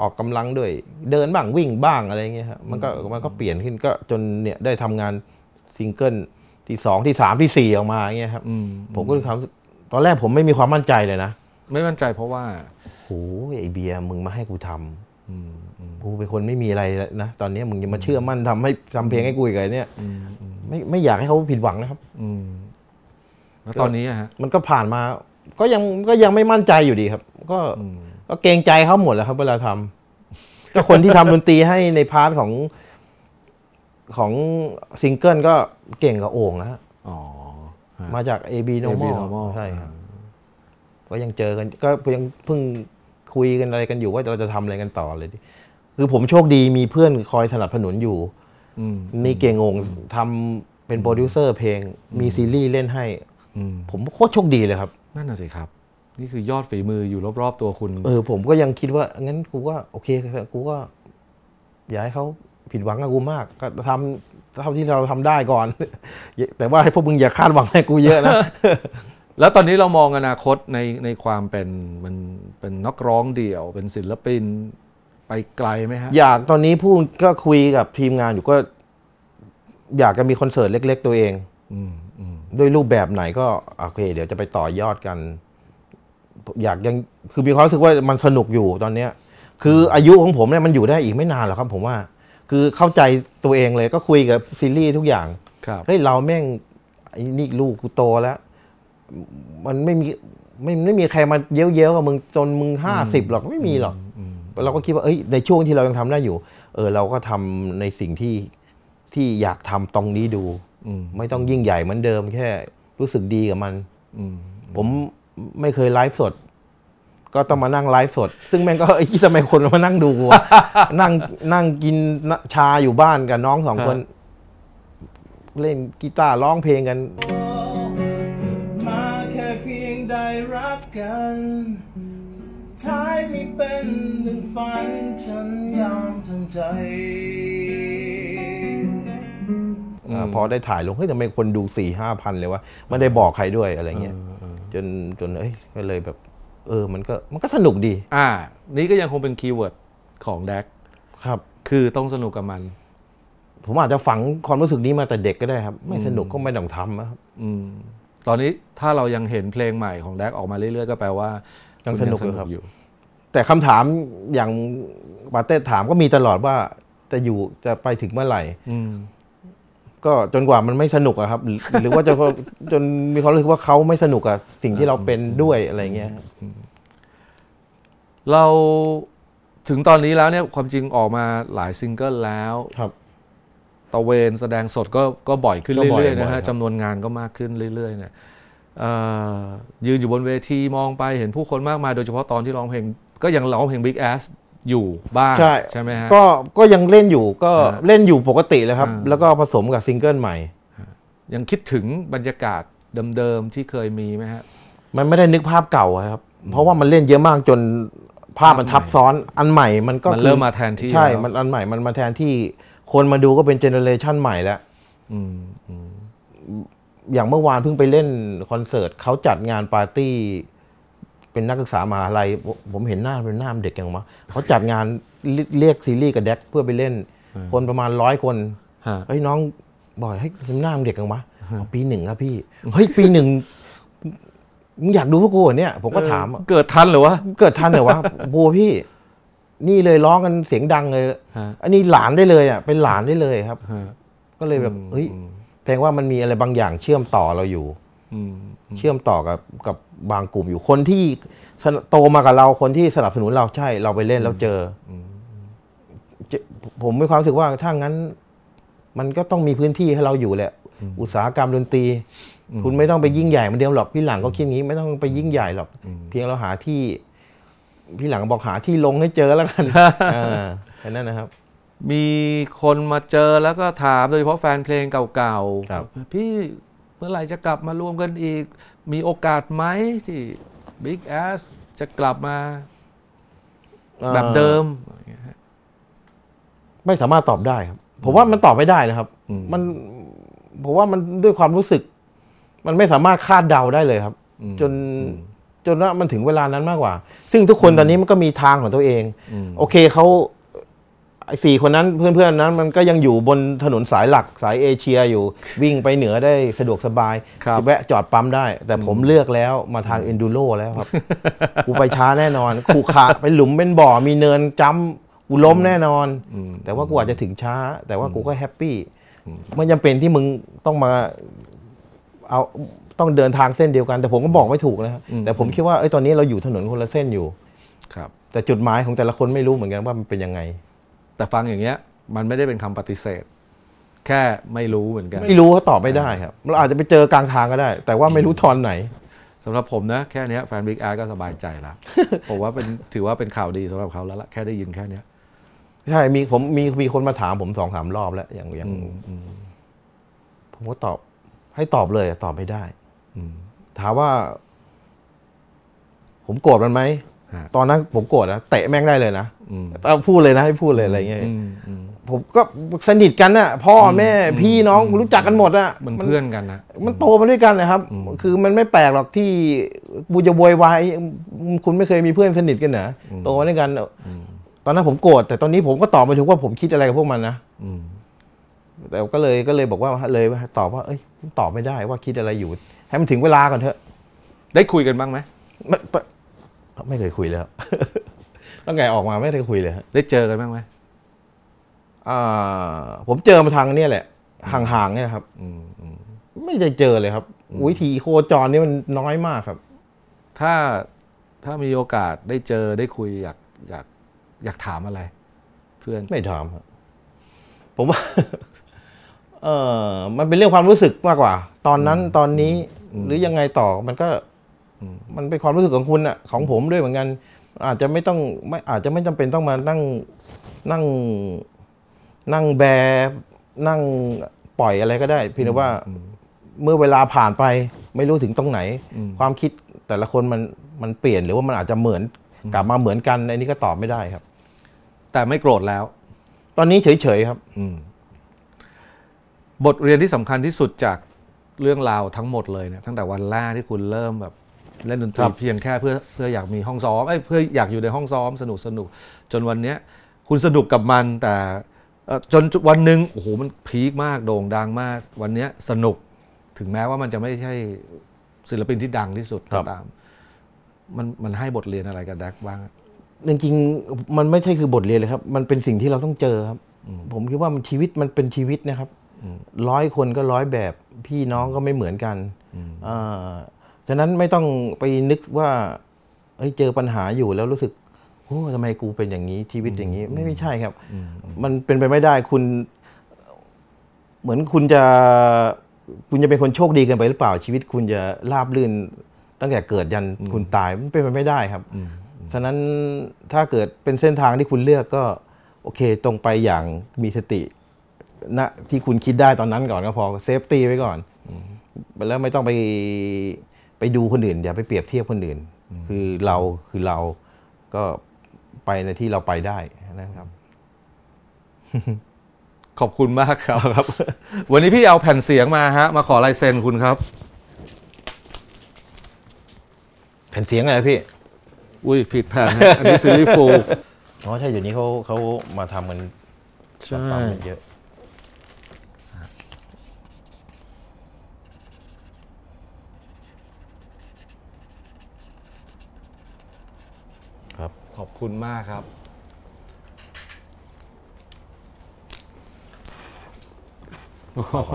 ออกกำลังด้วยเดินบ้างวิ่งบ้างอะไรเงี้ยครับมันก็มันก็เปลี่ยนขึ้นก็จนเนี่ยได้ทำงานซิงเกิลที่สองที่สามที่สี่ออกมาเงี้ยครับผมก็ความตอนแรกผมไม่มีความมั่นใจเลยนะไม่มั่นใจเพราะว่าโหไอเบียมึงมาให้กูทำกูเป็นคนไม่มีอะไรนะตอนนี้มึงจะมาเชื่อมั่นทำให้ทำเพลงให้กูอีกเนี่ยไม่ไม่อยากให้เขาผิดหวังนะครับ อืแล้วตอนนี้ฮะมันก็ผ่านมา ก็ยังก็ยังไม่มั่นใจอยู่ดีครับ ก็ก็เกรงใจเขาหมดแล้วครับเวลาทำก็คนที่ทำดนตรีให้ในพาร์ทของของซิงเกิลก็เก่งกับโอ่งนะฮะมาจาก AB Normal ใช่ครับ ก็ยังเจอกัน ก็ยังเพิ่งคุยกันอะไรกันอยู่ว่าเราจะทำอะไรกันต่อเลยคือผมโชคดีมีเพื่อนคอยสนับสนุนอยู่มีเก่งองทำเป็นโปรดิวเซอร์เพลงมีซีรีส์เล่นให้ผมโคตรโชคดีเลยครับนั่นน่ะสิครับนี่คือยอดฝีมืออยู่รอบๆ ตัวคุณ เออ ผมก็ยังคิดว่างั้นกูก็โอเคกูก็อย่าให้เขาผิดหวังกับกูมาก ก็ทำเท่าที่เราทำได้ก่อน แต่ว่าให้พวกมึงอย่าคาดหวังให้กูเยอะนะ แล้วตอนนี้เรามองอนาคตในในความเป็นมันเป็นนักร้องเดี่ยวเป็นศิลปินไปไกลไหมฮะ อยากตอนนี้พูดก็คุยกับทีมงานอยู่ก็ อยากจะมีคอนเสิร์ตเล็ก ๆ ตัวเองด้วยรูปแบบไหนก็โอเค เดี๋ยวจะไปต่อยอดกันอยากยังคือมีความรู้สึกว่ามันสนุกอยู่ตอนเนี้ย คืออายุของผมเนี่ยมันอยู่ได้อีกไม่นานหรอกครับผมว่า คือเข้าใจตัวเองเลยก็คุยกับซีรีส์ทุกอย่าง ครับเฮ้ยเราแม่งไอ้นี่ลูกกูโตแล้ว มันไม่มีไม่ไม่มีใครมาเย้ยเย้ยกับมึงจนมึงห้าสิบหรอกไม่มีหรอก เราก็คิดว่าเอ้ยในช่วงที่เรายังทำได้อยู่ เออเราก็ทำในสิ่งที่ที่อยากทำตรงนี้ดูไม่ต้องยิ่งใหญ่เหมือนเดิมแค่ รู้สึกดีกับมันผมไม่เคยไลฟ์สด ก็ต้องมานั่งไลฟ์สด ซึ่งแม่งก็ไอ้ที่ทำไมคนมานั่งดูวะนั่งนั่งกินชาอยู่บ้านกับน้องสองคน เล่นกีตาร์ร้องเพลงกัน มาแค่เพียงได้รักกันท้ายไม่เป็นหนึ่งฝัน ฉันยอมทั้งใจพอได้ถ่ายลง เฮ้ยทำไมคนดูสี่ห้าพันเลยวะไม่ได้บอกใครด้วยอะไรเงี้ยจน จน เอ้ยก็เลยแบบ เออมันก็มันก็สนุกดี อ่านี่ก็ยังคงเป็นคีย์เวิร์ด ของแดกครับ คือต้องสนุกกับมัน ผมอาจจะฝังความรู้สึกนี้มาแต่เด็กก็ได้ครับ ไม่สนุกก็ไม่ต้องทำนะครับ อืมตอนนี้ถ้าเรายังเห็นเพลงใหม่ของแดกออกมาเรื่อยๆก็แปลว่ายังสนุกอยู่ครับแต่คำถามอย่างปาเต้ถามก็มีตลอดว่าจะอยู่จะไปถึงเมื่อไหร่อืมก็จนกว่ามันไม่สนุกอะครับ หรือว่าจนจนมีความรู้สึกว่าเขาไม่สนุกอะสิ่งที่เราเป็นด้วยอะไรเงี้ยเราถึงตอนนี้แล้วเนี่ยความจริงออกมาหลายซิงเกิลแล้ว ครับ ตะเวนแสดงสดก็ก็บ่อยขึ้นเรื่อยๆนะฮะจำนวนงานก็มากขึ้นเรื่อยๆเนี่ยยืนอยู่บนเวทีมองไปเห็นผู้คนมากมายโดยเฉพาะตอนที่ร้องเพลงก็ยังร้องเพลง Big Ass อยู่บ้าง ใช่ใช่ไหมฮะก็ก็ยังเล่นอยู่ก็เล่นอยู่ปกติเลยครับ แล้วก็ผสมกับซิงเกิลใหม่ ยังคิดถึงบรรยากาศเดิมๆที่เคยมีไหมฮะ มันไม่ได้นึกภาพเก่าครับ เพราะว่ามันเล่นเยอะมากจนภาพมันทับซ้อนอันใหม่ มันก็มันเริ่มมาแทนที่ ใช่ มันอันใหม่ มันมาแทนที่คนมาดูก็เป็นเจเนอเรชันใหม่แล้วออย่างเมื่อวานเพิ่งไปเล่นคอนเสิร์ตเขาจัดงานปาร์ตี้เป็นนักศึกษามหาลัยผมเห็นหน้าเป็นหน้าเด็กอย่างวะเขาจัดงานเรียกซีรีส์กับแดกเพื่อไปเล่น คนประมาณร้อยคนเฮ้ยน้องบ่อยให้หน้าเด็กอย่างวะปีหนึ่งครับพี่เฮ้ยปีหนึ่งมึงอยากดูพวกกูเนี่ย ผมก็ถาม เกิดทันหรือวะเกิดทันหรือวะบัวพี่ นี่เลยร้องกันเสียงดังเลยอันนี้หลานได้เลยอ่ะเป็นหลานได้เลยครับก็เลยแบบเฮ้ยแดลว่ามันมีอะไรบางอย่างเชื่อมต่อเราอยู่เชื่อมต่อกับกับบางกลุ่มอยู่คนที่โตมากับเราคนที่สนับสนุนเราใช่เราไปเล่นแล้วเจอผมมีความรู้สึกว่าถ้างั้นมันก็ต้องมีพื้นที่ให้เราอยู่แหละอุตสาหกรรมดนตรี คุณไม่ต้องไปยิ่งใหญ่เหมือนเดิมหรอกพี่หลังก็คิดงี้ ไม่ต้องไปยิ่งใหญ่หรอกเพียงเราหาที่ พี่หลังบอกหาที่ลงให้เจอแล้วกันแค่นั้นนะครับ มีคนมาเจอแล้วก็ถามโดยเฉพาะแฟนเพลงเก่าๆพี่มื่อไหร่จะกลับมารวมกันอีก มีโอกาสไหมที่บิ๊กแอสจะกลับมา แบบเดิมไม่สามารถตอบได้ ครับผมว่ามันตอบไม่ได้นะครับ มันผมว่ามันด้วยความรู้สึก มันไม่สามารถคาดเดาได้เลยครับ จนจนว่ามันถึงเวลานั้นมากกว่า ซึ่งทุกคนตอนนี้มันก็มีทางของตัวเองโอเคเขาไอ้สี่คนนั้นเพื่อนๆนั้น มันก็ยังอยู่บนถนนสายหลักสายเอเชียอยู่ วิ่งไปเหนือได้สะดวกสบายบแวะจอดปั๊มได้ แต่ผมเลือกแล้วมาทางเอนดูโรแล้วครับ กูไปช้าแน่นอนขูขาไปหลุมเป็นบ่อ มีเนินจ้ำกูล้มแน่นอน แต่ว่ากูอาจจะถึงช้า แต่ว่ากูก็แฮปปี้มันยังเป็นที่มึงต้องมาเอาต้องเดินทางเส้นเดียวกัน แต่ผมก็บอกไม่ถูกนะแต่ผมคิดว่าไอ้ตอนนี้เราอยู่ถนนคนละเส้นอยู่ ครับ แต่จุดหมายของแต่ละคนไม่รู้เหมือนกันว่ามันเป็นยังไงแต่ฟังอย่างเงี้ย มันไม่ได้เป็นคำปฏิเสธ แค่ไม่รู้เหมือนกัน ไม่รู้เขาตอบไม่ได้ ครับเราอาจจะไปเจอกลางทางก็ได้ แต่ว่าไม่รู้ทอนไหนสำหรับผมนะแค่นี้แฟนบิ๊กแอร์ก็สบายใจแล้วผมว่าเป็นถือว่าเป็นข่าวดีสำหรับเขาแล้วละแค่ได้ยินแค่นี้ใช่มีผมมีมีคนมาถามผมสองสามรอบ แล้วอย่างอย่างผมก็ตอบ ให้ตอบเลยตอบไม่ได้ถามว่า ผมโกรธมันไหมตอนนั้น ผมโกรธนะเตะแม่งได้เลยนะเอาพูดเลยนะให้พูดเลย อะไรเงี้ยผมก็สนิทกันน่ะ พ่อแม่ พี่น้องรู้จักกันหมดอ่ะมันเพื่อนกันนะมันโตมาด้วยกันนะครับ คือมันไม่แปลกหรอกที่ บูจะโวยวายคุณไม่เคยมีเพื่อนสนิทกันเหรอโตมาด้วยกันตอนนั้นผมโกรธแต่ตอนนี้ผมก็ตอบไปถึงว่าผมคิดอะไรกับพวกมันนะแต่ก็เลยก็เลยบอกว่าเลยตอบว่าเอ้ยตอบไม่ได้ว่าคิดอะไรอยู่ให้มันถึงเวลาก่อนเถอะ ได้คุยกันบ้างไหมไม่เคยคุยแล้วตั้งไงออกมาไม่ได้คุยเลยได้เจอกันบ้างไหมอ่าผมเจอมาทางเนี่ยแหละห่างๆเนี่ยครับ อือืมไม่ได้เจอเลยครับวิธีโคจรนี่มันน้อยมากครับ ถ้าถ้ามีโอกาสได้เจอได้คุย อยากอยาก อยากถามอะไร เพื่อนไม่ถามครับผมว่า เออมันเป็นเรื่องความรู้สึกมากกว่า ตอนนั้นตอนนี้หรือยังไงต่อมันก็มันเป็นความรู้สึกของคุณอะของผมด้วยเหมือนกันอาจจะไม่ต้องไม่อาจจะไม่จำเป็นต้องมานั่งนั่งนั่งแบนั่งปล่อยอะไรก็ได้ พี่นึกว่าเมื่อเวลาผ่านไป ไม่รู้ถึงตรงไหน ความคิดแต่ละคนมันมันเปลี่ยนหรือว่ามันอาจจะเหมือน กลับมาเหมือนกัน อันนี้ก็ตอบไม่ได้ครับ แต่ไม่โกรธแล้ว ตอนนี้เฉยๆครับบทเรียนที่สำคัญที่สุดจากเรื่องราวทั้งหมดเลยเนะี่ยตั้งแต่วันแรกที่คุณเริ่มแบบเล่นดนตรีเพียงแค่เพื่อเพื่ออยากมีห้องซ้อมเพื่ออยากอยู่ในห้องซ้อมสนุกสนุก จนวันนี้คุณสนุกกับมัน แต่จนวันหนึ่งโอ้โห มันพีคมากโด่ง ดังมากวันนี้สนุกถึงแม้ว่ามันจะไม่ใช่ศิลปินที่ดังที่สุดก็ตามมันมันให้บทเรียนอะไรกับแดกบ้างจริงๆมันไม่ใช่คือบทเรียนเลยครับ มันเป็นสิ่งที่เราต้องเจอครับผมคิดว่ามันชีวิตมันเป็นชีวิตนะครับร้อยคนก็ร้อยแบบพี่น้องก็ไม่เหมือนกันอ่าฉะนั้นไม่ต้องไปนึกว่าเเจอปัญหาอยู่แล้วรู้สึกโอ้ทำไมกูเป็นอย่างนี้ ชีวิตอย่างนี้ ไม่ใช่ครับ มันเป็นไปไม่ได้ คุณ เหมือนคุณจะ คุณจะเป็นคนโชคดีกันไปหรือเปล่าชีวิต คุณจะราบรื่น ตั้งแต่เกิดยันคุณตายมันเป็นไปไม่ได้ครับฉะนั้นถ้าเกิดเป็นเส้นทางที่คุณเลือกก็ โอเคตรงไปอย่างมีสติณที่คุณคิดได้ตอนนั้นก่อนก็พอ เซฟตี้ไว้ก่อนแล้วไม่ต้องไปไปดูคนอื่น อย่าไปเปรียบเทียบคนอื่น คือเราคือเราก็ไปในที่เราไปได้นะครับ ขอบคุณมากครับ วันนี้พี่เอาแผ่นเสียงมาฮะ มาขอลายเซ็นคุณครับ แผ่นเสียงอะไรพี่ อุ้ยผิดแผ่นอันนี้ซีรีส์ฟูอ๋อใช่เดี๋ยวนี้เขาเขามาทำกันใช่กันเยอะขอบคุณมากครับ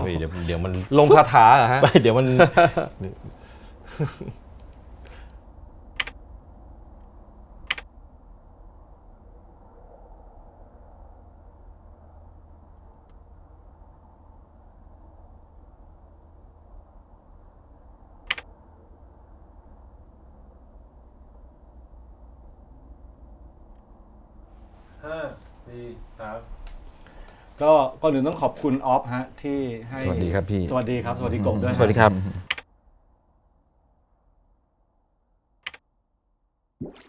เดี๋ยวเดี๋ยวมันลงคาถาเหรอฮะเดี๋ยวมันก็ก่อนอื่นต้องขอบคุณออฟฮะที่ให้ สวัสดีครับพี่ สวัสดีครับ สวัสดีกบด้วยสวัสดีครับ